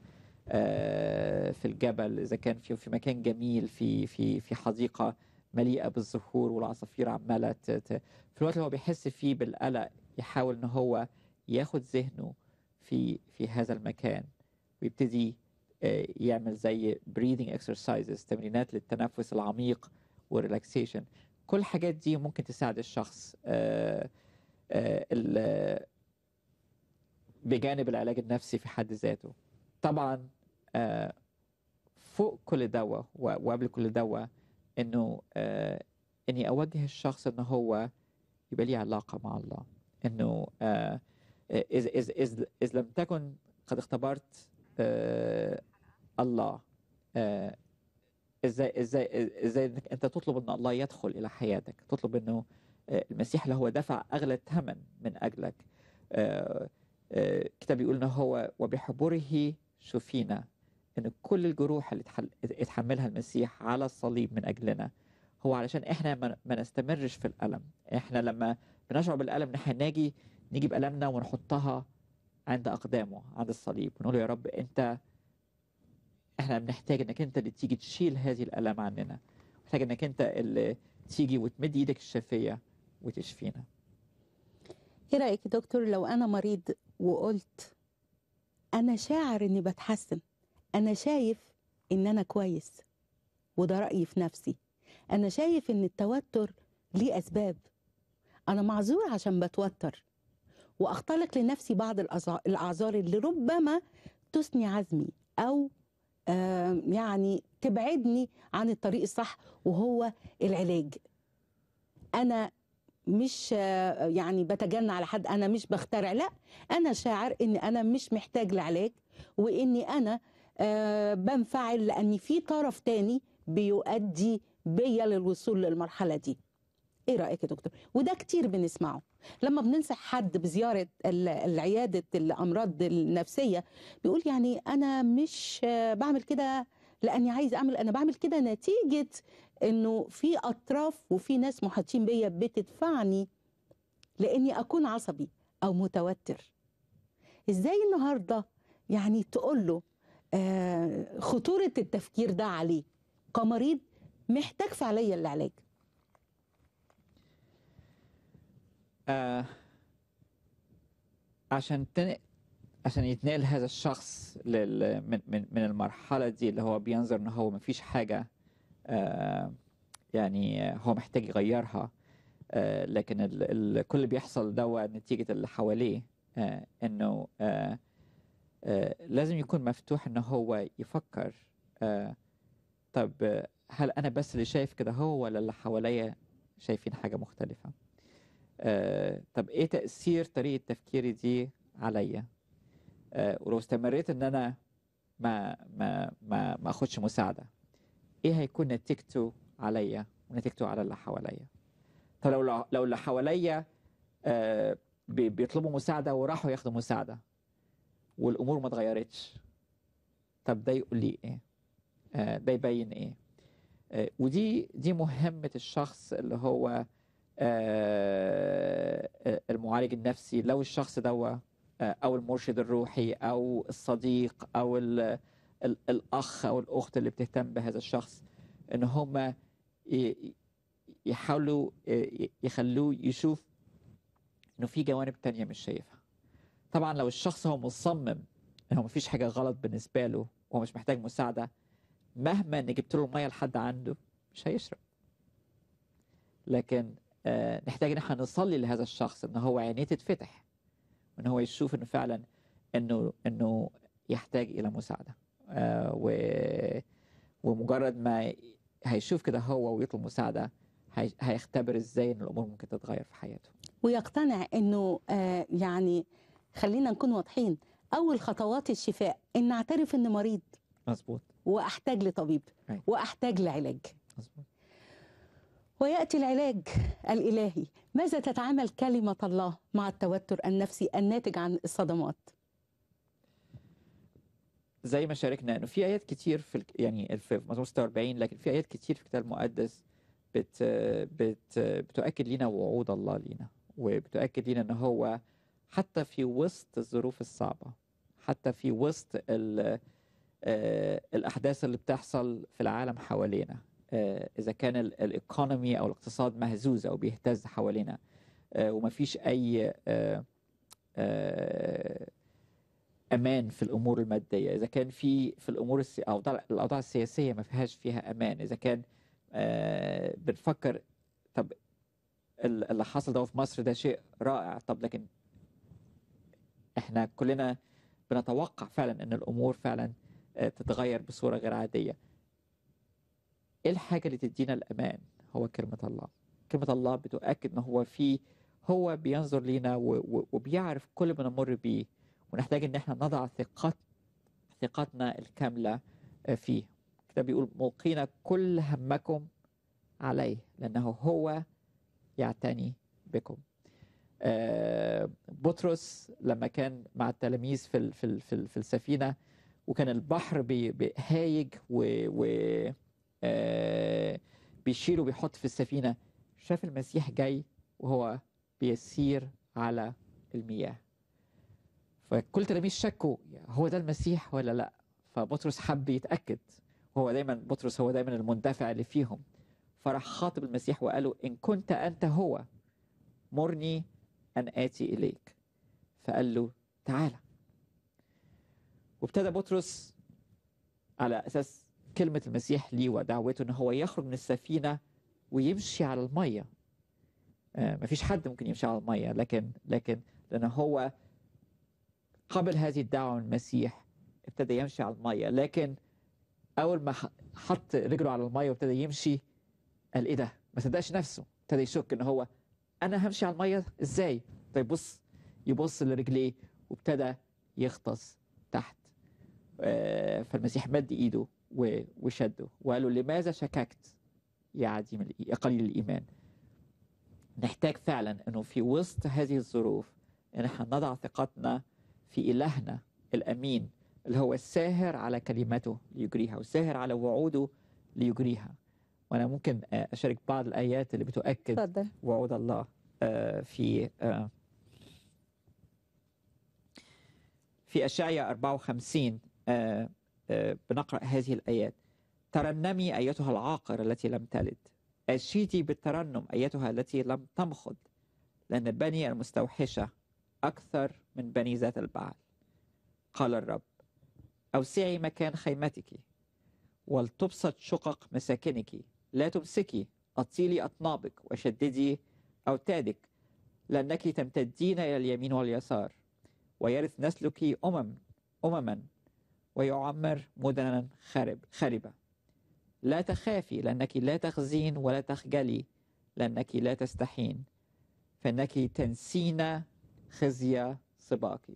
S2: آه، في الجبل اذا كان في في مكان جميل في في في حديقه مليئه بالزهور والعصافير عماله في الوقت اللي هو بيحس فيه بالقلق يحاول ان هو ياخد ذهنه في في هذا المكان ويبتدي آه، يعمل زي breathing exercises تمرينات للتنفس العميق والريلاكسيشن كل الحاجات دي ممكن تساعد الشخص بجانب العلاج النفسي في حد ذاته طبعا آه، فوق كل دواء وقبل كل دواء انه آه، اني اوجه الشخص ان هو يبقى ليه علاقه مع الله انه اذا آه، اذا اذا اذ لم تكن قد اختبرت الله ازاي ازاي ازاي انك انت تطلب ان الله يدخل الى حياتك تطلب انه المسيح اللي هو دفع اغلى ثمن من اجلك آه، كتاب يقول ان هو وبحبره شفينا ان كل الجروح اللي اتحملها المسيح على الصليب من اجلنا هو علشان احنا ما نستمرش في الالم احنا لما بنشعر بالالم نحن ناجي نجيب بالامنا ونحطها عند اقدامه عند الصليب ونقول يا رب انت احنا بنحتاج انك انت اللي تيجي تشيل هذه الالام عننا محتاج انك انت اللي تيجي وتمد ايدك الشافيه وتشفينا
S1: ايه رايك دكتور لو انا مريض وقلت انا شاعر اني بتحسن انا شايف ان انا كويس وده رايي في نفسي انا شايف ان التوتر ليه اسباب انا معذور عشان بتوتر واختلق لنفسي بعض الاعذار اللي ربما تثني عزمي او آه يعني تبعدني عن الطريق الصح وهو العلاج انا مش يعني بتجنى على حد انا مش بخترع لا انا شاعر ان انا مش محتاج لعلاج واني انا آه، بنفعل لاني في طرف تاني بيؤدي بيا للوصول للمرحله دي ايه رايك يا دكتور وده كتير بنسمعه لما بننصح حد بزياره عياده الامراض النفسيه بيقول يعني انا مش آه، بعمل كده لاني عايز اعمل انا بعمل كده نتيجه انه في اطراف وفي ناس محاطين بيا بتدفعني لاني اكون عصبي او متوتر ازاي النهارده يعني تقول له آه خطوره التفكير ده عليه كمريض محتاج فعليا العلاج
S2: آه عشان تن... عشان يتنقل هذا الشخص لل... من... من... من المرحله دي اللي هو بينظر ان هو مفيش حاجه آه، يعني هو محتاج يغيرها آه، لكن كل اللي بيحصل ده نتيجة اللي حواليه آه، انه لازم يكون مفتوح ان هو يفكر طب هل انا بس اللي شايف كده هو ولا اللي حواليا شايفين حاجة مختلفة طب ايه تأثير طريقة تفكيري دي عليا ولو استمريت ان انا ما ما ما ما اخدش مساعده ايه هيكون نتيجته عليا ونتيجته على اللي حواليا فلو لو اللي حواليا آه، بيطلبوا مساعده وراحوا ياخدوا مساعده والامور ما اتغيرتش طب ده يقول لي ايه آه، ده يبين ايه آه، ودي دي مهمه الشخص اللي هو المعالج النفسي لو الشخص ده او المرشد الروحي او الصديق او الاخ او الاخت اللي بتهتم بهذا الشخص ان هم يحاولوا آه، يخلوه يشوف انه في جوانب تانية مش شايفها طبعا لو الشخص هو مصمم انه مفيش حاجه غلط بالنسبه له وهو مش محتاج مساعده مهما ان جبت له الميه لحد عنده مش هيشرب لكن آه، نحتاج ان احنا نصلي لهذا الشخص ان هو عينيه تتفتح وان هو يشوف انه فعلا انه انه يحتاج الى مساعده آه، و ومجرد ما هيشوف كده هو ويطلب مساعده هيختبر ازاي ان الامور ممكن تتغير في حياته
S1: ويقتنع انه آه، يعني خلينا نكون واضحين اول خطوات الشفاء ان اعترف ان مريض مظبوط واحتاج لطبيب أيوة. واحتاج لعلاج مظبوط وياتي العلاج الالهي ماذا تتعامل كلمه الله مع التوتر النفسي الناتج عن الصدمات
S2: زي ما شاركنا انه في ايات كتير في يعني في مزمور 46 لكن في ايات كتير في الكتاب المقدس بت... بت... بتؤكد لينا وعود الله لينا وبتؤكد لينا ان هو حتى في وسط الظروف الصعبه حتى في وسط آه، الاحداث اللي بتحصل في العالم حوالينا آه، اذا كان الايكونومي او الاقتصاد مهزوز او بيهتز حوالينا آه، ومفيش اي امان في الامور الماديه اذا كان في في الامور السي... او الاوضاع السياسيه ما فيهاش فيها امان اذا كان آه بنفكر طب اللي حصل ده في مصر ده شيء رائع طب لكن احنا كلنا بنتوقع فعلا ان الامور فعلا آه، تتغير بصوره غير عاديه ايه الحاجه اللي تدينا الامان هو كلمه الله كلمه الله بتؤكد ان هو في هو بينظر لينا وبيعرف كل ما نمر بيه ونحتاج ان احنا نضع ثقات ثقتنا الكامله آه، فيه الكتاب بيقول ملقينا كل همكم عليه لانه هو يعتني بكم آه، بطرس لما كان مع التلاميذ في في في, في السفينه وكان البحر هايج و, و آه، بيشيل وبيحط في السفينه شاف المسيح جاي وهو بيسير على المياه فكل تلاميذ شكوا يعني هو ده المسيح ولا لا فبطرس حب يتاكد هو دايما بطرس هو دايما المندفع اللي فيهم فراح خاطب المسيح وقال له ان كنت انت هو مرني ان اتي اليك فقال له تعالى وابتدى بطرس على اساس كلمه المسيح ليه ودعوته ان هو يخرج من السفينه ويمشي على الميه آه مفيش حد ممكن يمشي على الميه لكن لكن لان هو قبل هذه الدعوة من المسيح ابتدى يمشي على المية لكن أول ما حط رجله على المية وابتدى يمشي قال إيه ده ما صدقش نفسه ابتدى يشك إن هو أنا همشي على المية إزاي طيب بص يبص لرجليه وابتدى يغطس تحت آه، فالمسيح مد إيده وشده وقال له لماذا شككت يا عديم قليل الإيمان نحتاج فعلا أنه في وسط هذه الظروف ان احنا نضع ثقتنا في إلهنا الأمين اللي هو الساهر على كلمته ليجريها والساهر على وعوده ليجريها وأنا ممكن آه، أشارك بعض الآيات اللي بتؤكد فضل. وعود الله آه، في آه، في أشعيا 54 بنقرأ هذه الآيات ترنمي أيتها العاقر التي لم تلد أشيتي بالترنم أيتها التي لم تمخض لأن بني المستوحشة أكثر من بني ذات البعل قال الرب أوسعي مكان خيمتك ولتبسط شقق مساكنك لا تمسكي أطيلي أطنابك وشددي أوتادك لأنك تمتدين إلى اليمين واليسار ويرث نسلك أمم أمما ويعمر مدنا خرب خربة لا تخافي لأنك لا تخزين ولا تخجلي لأنك لا تستحين فإنك تنسين خزي سباقي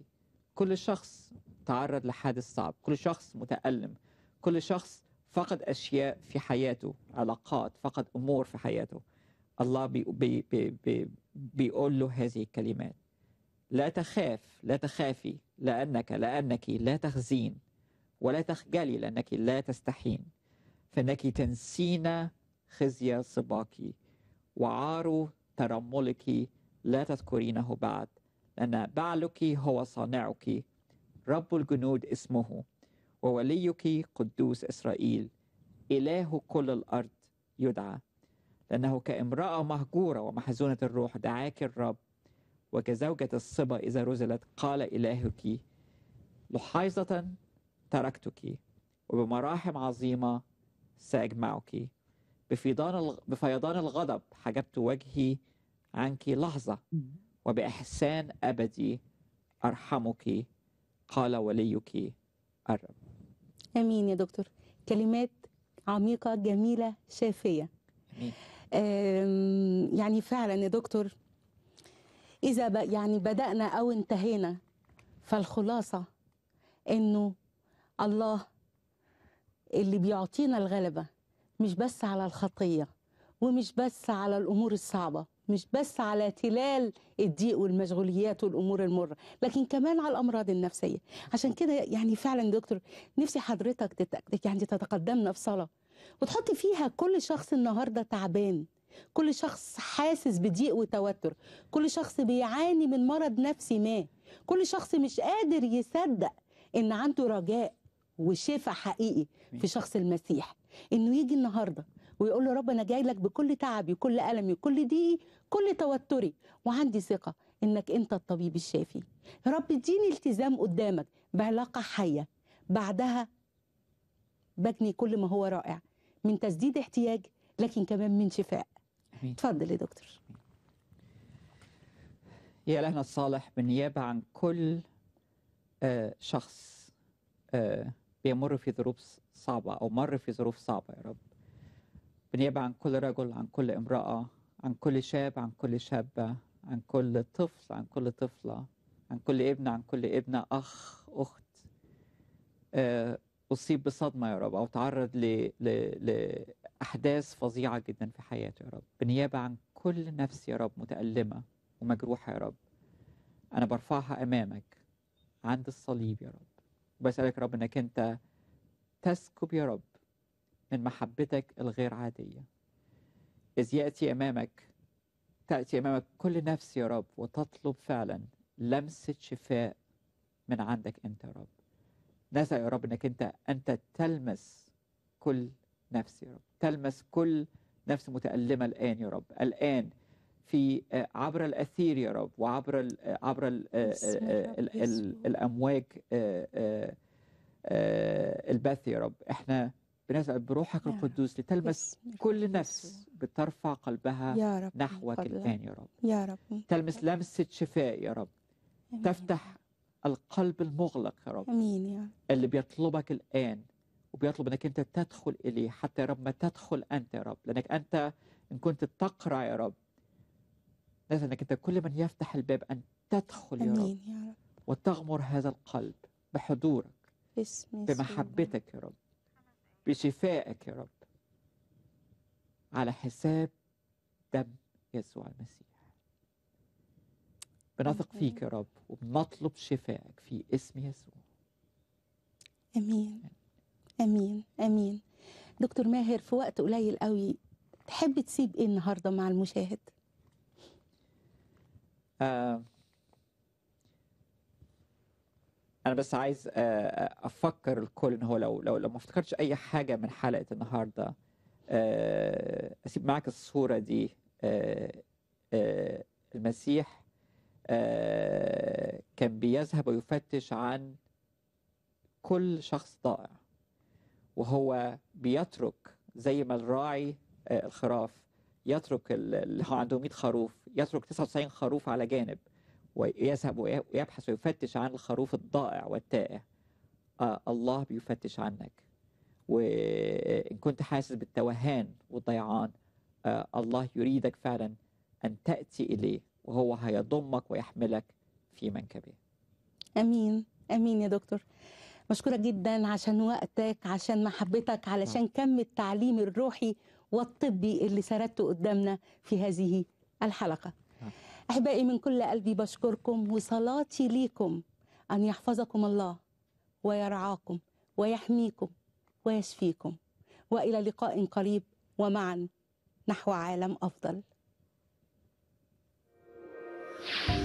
S2: كل شخص تعرض لحادث صعب كل شخص متألم كل شخص فقد أشياء في حياته علاقات فقد أمور في حياته الله بي بي بي بي بيقول له هذه الكلمات لا تخاف لا تخافي لأنك لأنك لا تخزين ولا تخجلي لأنك لا تستحين فإنك تنسين خزي صباكي وعار ترملك لا تذكرينه بعد لأن بعلك هو صانعك رب الجنود اسمه ووليك قدوس إسرائيل إله كل الأرض يدعى لأنه كامرأة مهجورة ومحزونة الروح دعاك الرب وكزوجة الصبا إذا رزلت قال إلهك لحيظة تركتك وبمراحم عظيمة سأجمعك بفيضان بفيضان الغضب حجبت وجهي عنك لحظة وبإحسان أبدي أرحمك قال وليك الرب
S1: أمين يا دكتور كلمات عميقة جميلة شافية يعني فعلا يا دكتور إذا يعني بدأنا أو انتهينا فالخلاصة إنه الله اللي بيعطينا الغلبة مش بس على الخطية ومش بس على الأمور الصعبة مش بس على تلال الضيق والمشغوليات والامور المره لكن كمان على الامراض النفسيه عشان كده يعني فعلا دكتور نفسي حضرتك يعني تتقدمنا في صلاه وتحط فيها كل شخص النهارده تعبان كل شخص حاسس بضيق وتوتر كل شخص بيعاني من مرض نفسي ما كل شخص مش قادر يصدق ان عنده رجاء وشفاء حقيقي في شخص المسيح انه يجي النهارده ويقول له رب انا جاي لك بكل تعبي وكل المي وكل ضيقي كل توتري وعندي ثقه انك انت الطبيب الشافي يا رب اديني التزام قدامك بعلاقه حيه بعدها بجني كل ما هو رائع من تسديد احتياج لكن كمان من شفاء اتفضل يا دكتور
S2: يا لهنا الصالح بالنيابة عن كل آه، شخص آه، بيمر في ظروف صعبة أو مر في ظروف صعبة يا رب بنيابة عن كل رجل عن كل امرأة عن كل شاب عن كل شابة عن كل طفل عن كل طفلة عن كل ابن عن كل ابنة أخ أخت آه، أصيب بصدمة يا رب أو تعرض ل... ل... لأحداث فظيعة جدا في حياته يا رب بنيابة عن كل نفس يا رب متألمة ومجروحة يا رب أنا برفعها أمامك عند الصليب يا رب وبسألك يا رب أنك أنت تسكب يا رب من محبتك الغير عادية إذ يأتي أمامك تأتي أمامك كل نفس يا رب وتطلب فعلا لمسة شفاء من عندك أنت يا رب نسأل يا رب أنك أنت أنت تلمس كل نفس يا رب تلمس كل نفس متألمة الآن يا رب الآن في آه، عبر الأثير يا رب وعبر الـ آه، عبر الـ آه، الـ الأمواج البث يا رب احنا بنزع بروحك القدوس لتلمس يس. كل نفس بترفع قلبها يا رب نحوك الآن يا رب يا رب تلمس لمسة شفاء يا رب أمين. تفتح القلب المغلق يا رب أمين يا رب اللي بيطلبك الآن وبيطلب انك انت تدخل اليه حتى يا رب ما تدخل انت يا رب لانك انت ان كنت تقرع يا رب لازم انك انت كل من يفتح الباب ان تدخل يا رب, أمين يا رب. وتغمر هذا القلب بحضورك
S1: بمحبتك
S2: يا رب بشفائك يا رب على حساب دم يسوع المسيح بنثق فيك يا رب وبنطلب شفائك في اسم يسوع
S1: امين امين امين دكتور ماهر في وقت قليل قوي تحب تسيب ايه النهارده مع المشاهد
S2: آه انا بس عايز آه، آه، افكر الكل ان هو لو لو لو ما افتكرتش اي حاجه من حلقه النهارده آه، اسيب معاك الصوره دي المسيح كان بيذهب ويفتش عن كل شخص ضائع وهو بيترك زي ما الراعي الخراف يترك اللي هو عنده 100 خروف يترك 99 خروف على جانب ويذهب ويبحث ويفتش عن الخروف الضائع والتائه آه الله بيفتش عنك وإن كنت حاسس بالتوهان والضيعان آه الله يريدك فعلا أن تأتي إليه وهو هيضمك ويحملك في منكبه
S1: أمين أمين يا دكتور مشكورة جدا عشان وقتك عشان محبتك علشان نعم. كم التعليم الروحي والطبي اللي سردته قدامنا في هذه الحلقة أحبائي من كل قلبي بشكركم وصلاتي ليكم أن يحفظكم الله ويرعاكم ويحميكم ويشفيكم وإلى لقاء قريب ومعا نحو عالم أفضل. thank you